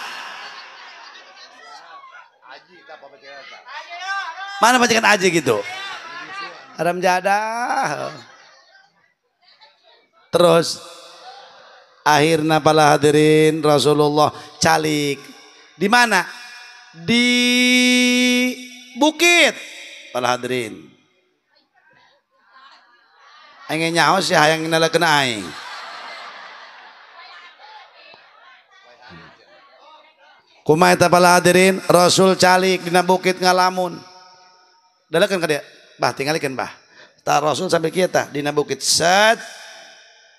Mana majikan aja gitu? Haram jadah. Terus akhirnya pala hadirin Rasulullah calik. Di mana? Di bukit pala hadirin. ingin nyaho sih ya, hayang nela kena aing. Kuma eta pala hadirin Rasul calik dina bukit ngalamun dalakan ka bah tinggalikeun bah ta rasul sampai kita dina bukit sat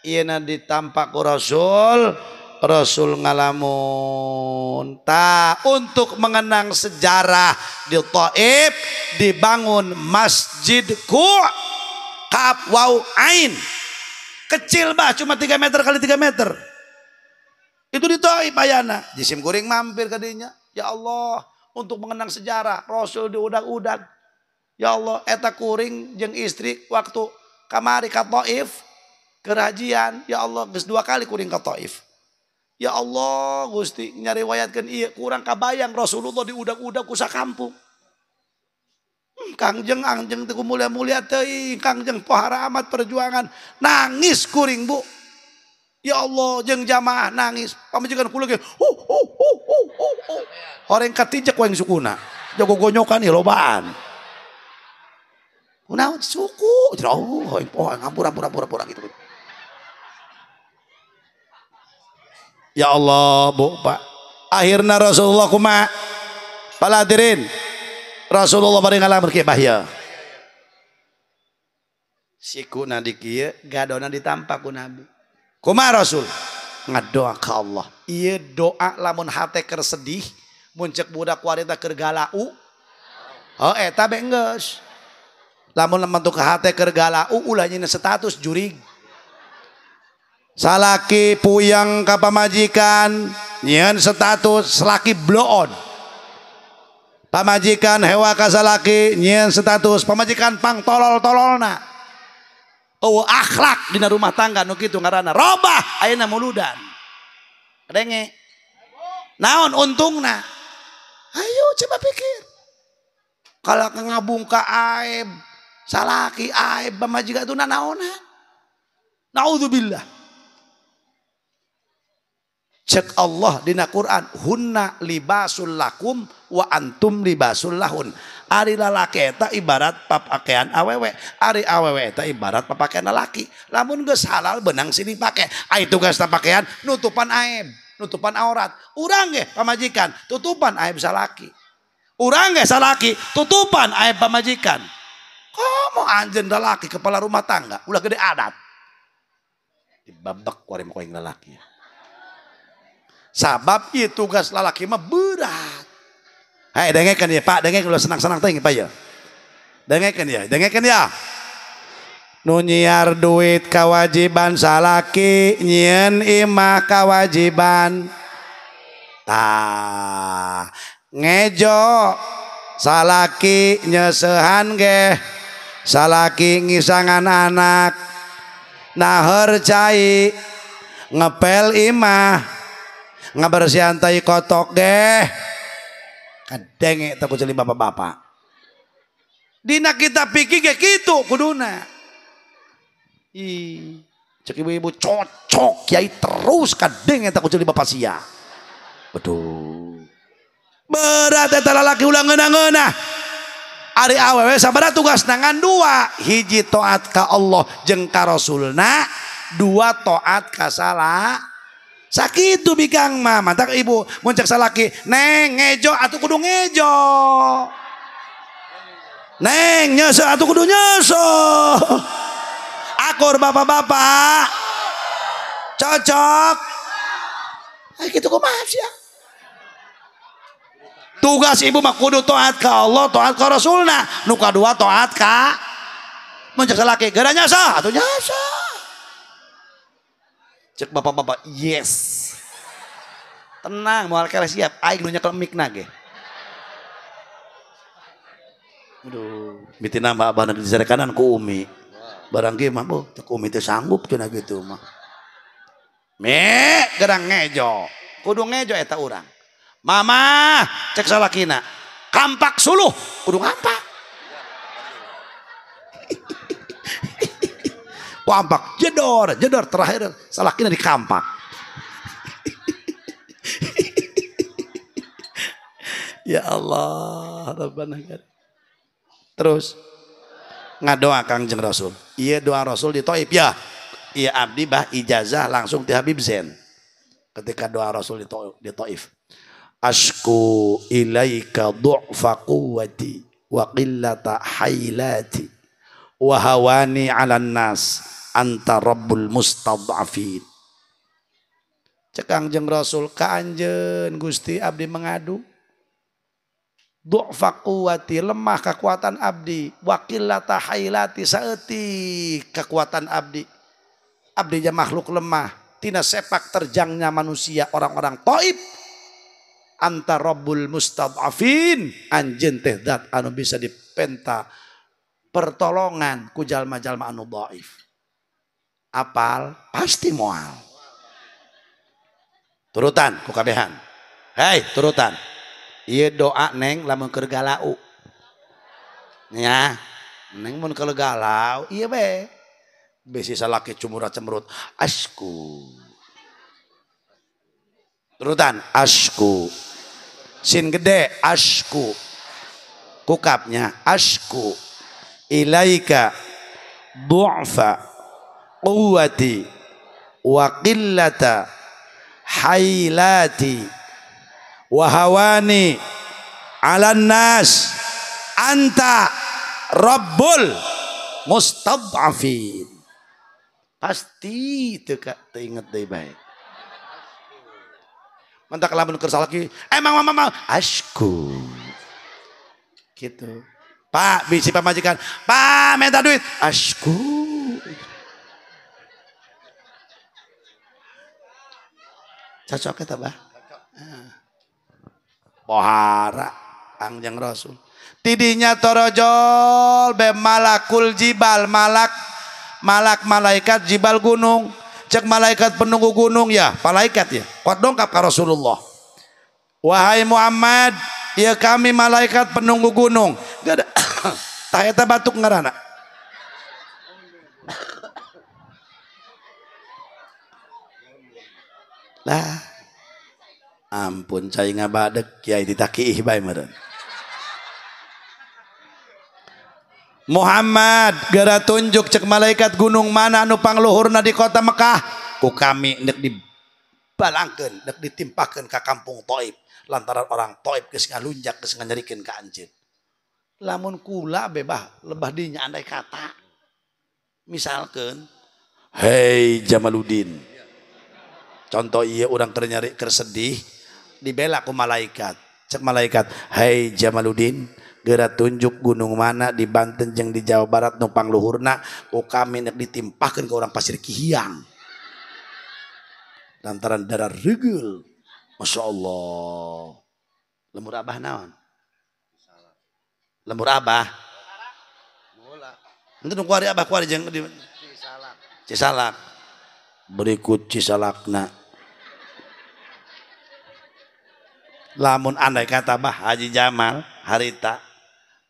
ieu ditampak ku rasul Rasul ngalamun ta untuk mengenang sejarah di Taif dibangun Masjid Ku kap Wau Ain kecil bah cuma tiga meter kali tiga meter itu di Taif ayana jisim kuring mampir ke dinya ya Allah untuk mengenang sejarah Rasul diudak-udak Ya Allah ak kuring jeng istri waktu kamari ka Thif kerarajaan ya Allah dua kali kuring kataif Ya Allah gusti nyariwayatkan kurang kabayang Rasulullah di udah-u ku kampung hmm, tegu mulialiang paharamat perjuangan nangiskuring Bu ya Allah jeng jamaah nangis su jagokan robaan Unau suku, jauh, oh, oh, ngapura pura, pura, pura gitu. Ya Allah, bu, pak. Akhirnya Rasulullah kuma palatirin. Rasulullah paling ngalamar ke ya. Siku nadi kia, gadona ditampak ku Nabi. Kuma Rasul ngadoa ke Allah. Iya doa lamun hati kersedih, muncak budak wanita kergalau. Oh, eh tapi enggak. Lamun lamun tuh hati kergala nih uh, uh, status juri. Salaki puyang kapamajikan nyian status selaki bloon. Pamajikan hewa kasalaki nyian status pamajikan pang tolol tololna. Oh akhlak dina rumah tangga nuk itu ngarana. robah ayeuna muludan. Renge. Naon untungna? Ayo coba pikir. Kalau ke aib salaki aib pamajikan itu nanaonan. Naudzubillah. Cek Allah di Quran, hunna libasul lakum wa antum libasul lahun. Ari lalaki eta ibarat papakean awewe, ari awewe eta ibarat papakean lalaki. Lamun geus halal benang sini pakai. Ai ah, tugas pakaian nutupan aib, nutupan aurat. Urang ge pamajikan, tutupan aib salaki. Urang ge salaki, tutupan aib pamajikan. Kamu anjen dah laki kepala rumah tangga, ulah gede adat. Dibabak kuari yang lalaki. Sebab itu tugas lalaki mah berat. Hai dengarkan ya Pak, Dengarkan lu senang-senang tinggi Pak ya. Dengarkan ya, Dengarkan ya. Nunyiar duit kewajiban salaki, Nyen imah kewajiban. ta ngejo salaki nyesehan geh salaki ngisangan anak nahar cai ngepel imah ngebersihan tai kotok deh kadenge takut celim bapak-bapak dina kita pikir kayak gitu kuduna i cek ibu-ibu cocok kiai terus kadenge tak takut bapak sia. Betul. Berat eta lalaki ulang -ngena. Ari awewe sabar tugas nangan dua hiji toat ka Allah jengka Rasulna dua toat ka salah sakit tuh bikang mama mantak ibu muncak salaki neng ngejo atau kudu ngejo neng nyeso atau kudu nyeso *laughs* akur bapak-bapak cocok kayak gitu kok maaf ya tugas ibu mah kudu taat ka Allah taat ka Rasulna nu kadua taat ka mencek laki gara sah atuh nyasa cek bapak-bapak yes tenang moal kare siap aing nu nyekel mikna ge Aduh, miti mbak abah di kanan ku umi. Barang ge mah bu, cek umi teh sanggup cenah gitu mah. Me, gerang ngejo. Kudu ngejo eta urang. Mama, cek salah kina. Kampak suluh, kudu kampak. kampak, *laughs* jedor, jedor terakhir salah kina di kampak. *laughs* ya Allah, Rabbana Terus ngadoa Kangjeng Rasul. Iya doa Rasul di toif ya. Iya abdi bah ijazah langsung di Habib Zain. Ketika doa Rasul di toif أشكو ilaika du'fa قوتي wa qillata haylati wa hawani أنت nas anta rabbul mustad'afin. Cekang jeng Rasul ka Gusti abdi mengadu. Du'fa quwwati lemah kekuatan abdi wa qillata haylati kekuatan abdi. Abdi makhluk lemah tina sepak terjangnya manusia orang-orang toib anta rabbul mustad'afin anjeun teh dat anu bisa dipenta pertolongan ku jalma-jalma anu dhaif apal pasti moal turutan ku kabehan hei turutan ieu doa neng lamun keur galau nya neng mun keur galau iya be besi salaki cumurat cemrut asku turutan asku Sin gede asku. Kukapnya asku. Ilaika du'fa quwati wa qillata hailati wa hawani alan nas anta rabbul mustad'afin pasti teu inget deui baik Mantak lamun kersa lagi. Emang eh, mama mau asku. Gitu. Pak, bisi pamajikan. Pak, minta duit. Asku. Cocok kita, ya, Bah. Pohara Angjang Rasul. Tidinya torojol be malakul jibal malak malak malaikat jibal gunung Cek malaikat penunggu gunung ya, malaikat ya. kuat dongkap ka Rasulullah. Wahai Muhammad, ya kami malaikat penunggu gunung. Gak ada. *coughs* Tah eta batuk ngarana. *coughs* Lah. Ampun cai ngabadek kiai ditakiih bae meureun. Muhammad gera tunjuk cek malaikat gunung mana anu pangluhurna di kota Mekkah ku kami nek dibalangkan nek ditimpakan ka kampung toib lantaran orang toib kes ngaunjak kesenga nyerikin ke anjit lamun kula bebah lebahdinya andai kata misalkan Hai jamaluddin contoh ia orang ternyarik ters sedih dibellaku malaikat cek malaikat Hai jamaluddin gera tunjuk gunung mana di Banten yang di Jawa Barat numpang luhurna ukami nek ditimpahkan ke orang pasir kihiang lantaran darah regel Masya Allah lemur abah naon lemur abah itu nunggu hari abah kuari jeng di Cisalak Cisalak berikut Cisalakna lamun andai kata bah Haji Jamal harita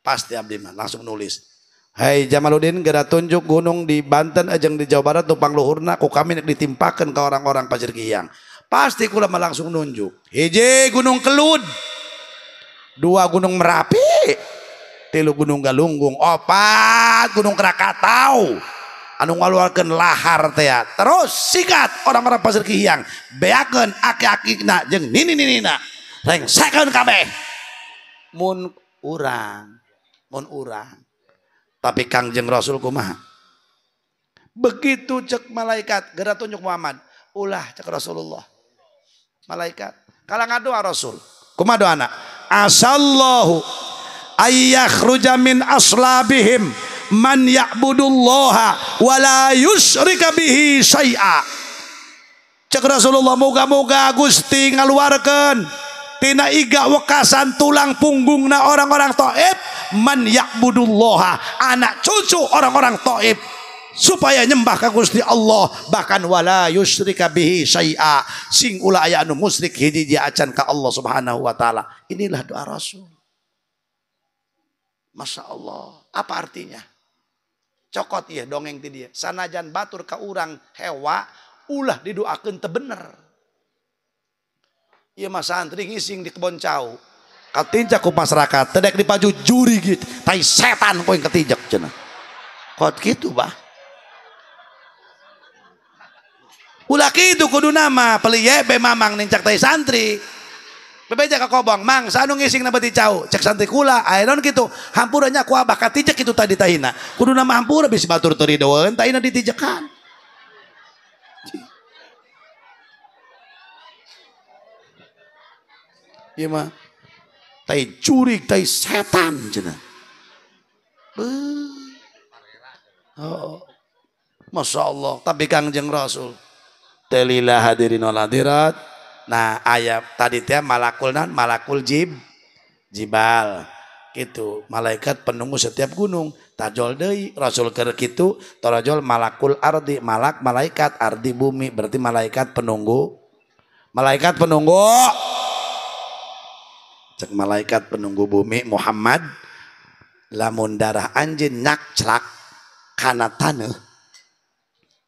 Pasti abdi mah langsung nulis. Hai Jamaluddin gara tunjuk gunung di Banten ajeng di Jawa Barat tupang luhurna ku kami ditimpakan ke orang-orang pasir kiyang Pasti kula mah langsung nunjuk. Hiji Gunung Kelud. Dua Gunung Merapi. Tilu Gunung Galunggung, opat Gunung Krakatau. Anu ngaluarkeun lahar teh. Ya. Terus sikat orang-orang pasir kiyang beakeun aki-akina jeung nini nini na Rengsekeun kabeh. Mun urang mun urang. Tapi Kangjeng Rasul kumaha? Begitu cek malaikat gerak tunjuk Muhammad, ulah cek Rasulullah. Malaikat kalangan doa Rasul. Kumaha doana? Asallahu ayyakhruja min aslabihim man ya'budullaha wa la yusyrika bihi syai'a. Cek Rasulullah moga-moga Gusti ngaluarkan tina iga wekasan tulang punggung na orang-orang toib man yakbudulloha anak cucu orang-orang toib supaya nyembah ke Gusti Allah bahkan wala yusyrika bihi syai'a sing ula aya anu musyrik hiji dia acan ka Allah Subhanahu wa taala inilah doa Rasul Masya Allah apa artinya cokot iya dongeng di dia sanajan batur ka urang hewa ulah didoakeun teu bener Iya mas santri ngising di kebon cau. Ketinjak ku masyarakat, tedek dipaju juri gitu. Tai setan kau yang ketinjak cina. kau gitu bah. Ulah gitu kudu nama Peliye be mamang nincak tai santri. Bebeja ke kobong, mang sanu ngising nabati cau. Cek santri kula, airon gitu. Hampurannya ku abah ketinjak itu tadi tahina. Kudu nama hampura bisi batur teri doen. tahina ditijakan. Iya mah. Tai curik, tai setan cina. Oh, oh. Masya Allah. Tapi kangjeng Rasul. Telilah hadirin wal hadirat. Nah ayat tadi teh malakul nan malakul jib jibal gitu malaikat penunggu setiap gunung tajol deui rasul keur kitu tarajol malakul ardi malak malaikat ardi bumi berarti malaikat penunggu malaikat penunggu Cek malaikat penunggu bumi Muhammad lamun darah anjing nyak celak karena tanah.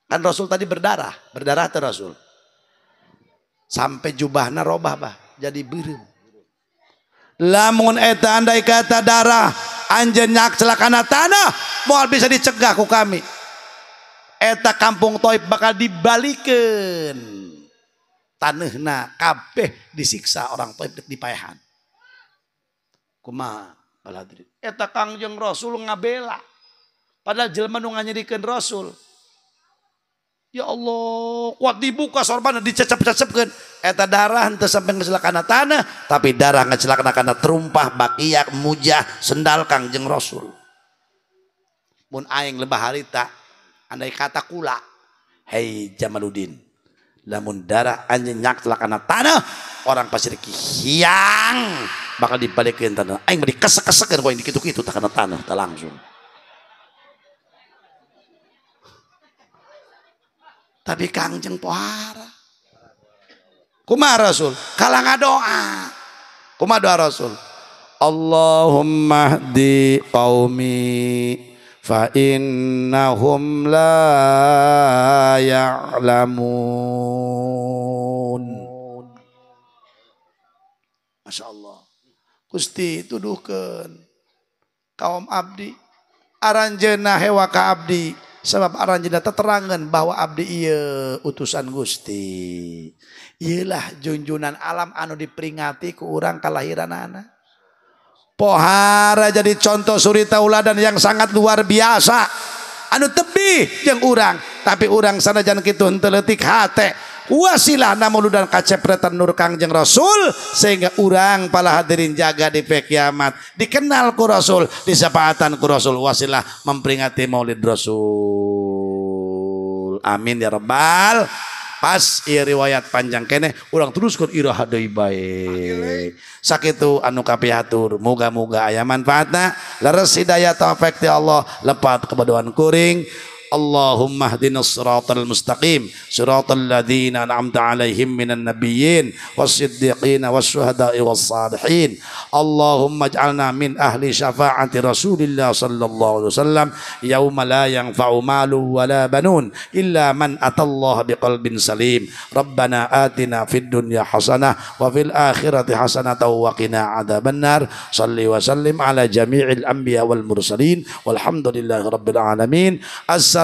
Kan Rasul tadi berdarah, berdarah tuh Rasul. Sampai jubahna robah bah, jadi biru. Lamun eta andai kata darah anjing nyak celak karena tanah, mau bisa dicegah ku kami. Eta kampung Toib bakal dibalikin. na kabeh disiksa orang Toib dipayahan kuma baladri. Eta eh, kangjeng Rasul ngabela. Padahal jelma nu nganyirikeun Rasul. Ya Allah, kuat dibuka sorban dicecep-cecepkeun. Eta darah henteu sampai ngecelakana tanah, tapi darah ngecelakana kana terumpah bakiak mujah sendal kangjeng Rasul. Mun aing lebah harita, andai kata kula, hei Jamaluddin, lamun darah anjing nyak celakana tanah, orang pasti hiang bakal dibalikin tanah. Aing mah dikesek-kesekeun ku yang dikitu-kitu tak kena tanah, tak langsung. Tapi Kangjeng pohara. Kumaha Rasul? Kalanga doa. Kumaha doa Rasul? Allahumma di qaumi fa innahum la ya'lamun. Masya Allah. tuduhkan kaum Abdi Anjena hewa ke Abdi sebab Anjena teterangan bahwa Abdi ia utusan Gusti lah junjunan alam anu diperingati ke urang kelahiran anak pohara jadi contoh suritauladan yang sangat luar biasa anu tebih yang urang tapi urang sanajan Kiun teletik hat wasilah anak mulu dan kacepretan Nur Kagj Rasul sehingga urang pala hadirin jaga di P kiamat dikenalku rasul disapaatan ku Raul wasilah memperingati Maulid Raul Amin yabal pas I riwayat panjang kene ulang terusrah sakit anuka piatur muga-mga ayaman Faah lere Hidaya atau Allah lepat kebedouhan kuring dan اللهم اهدنا الصراط المستقيم صراط الذين أنعمت عليهم من النبيين والصديقين والشهداء والصالحين اللهم اجعلنا من أهل شفاعة رسول الله صلى الله عليه وسلم يوم لا ينفع مال ولا بنون إلا من أتى الله بقلب سليم ربنا آتنا في الدنيا حسنة وفي الآخرة حسنة وقنا عذاب النار صلي وسلم على جميع الأنبياء والمرسلين والحمد لله رب العالمين السلام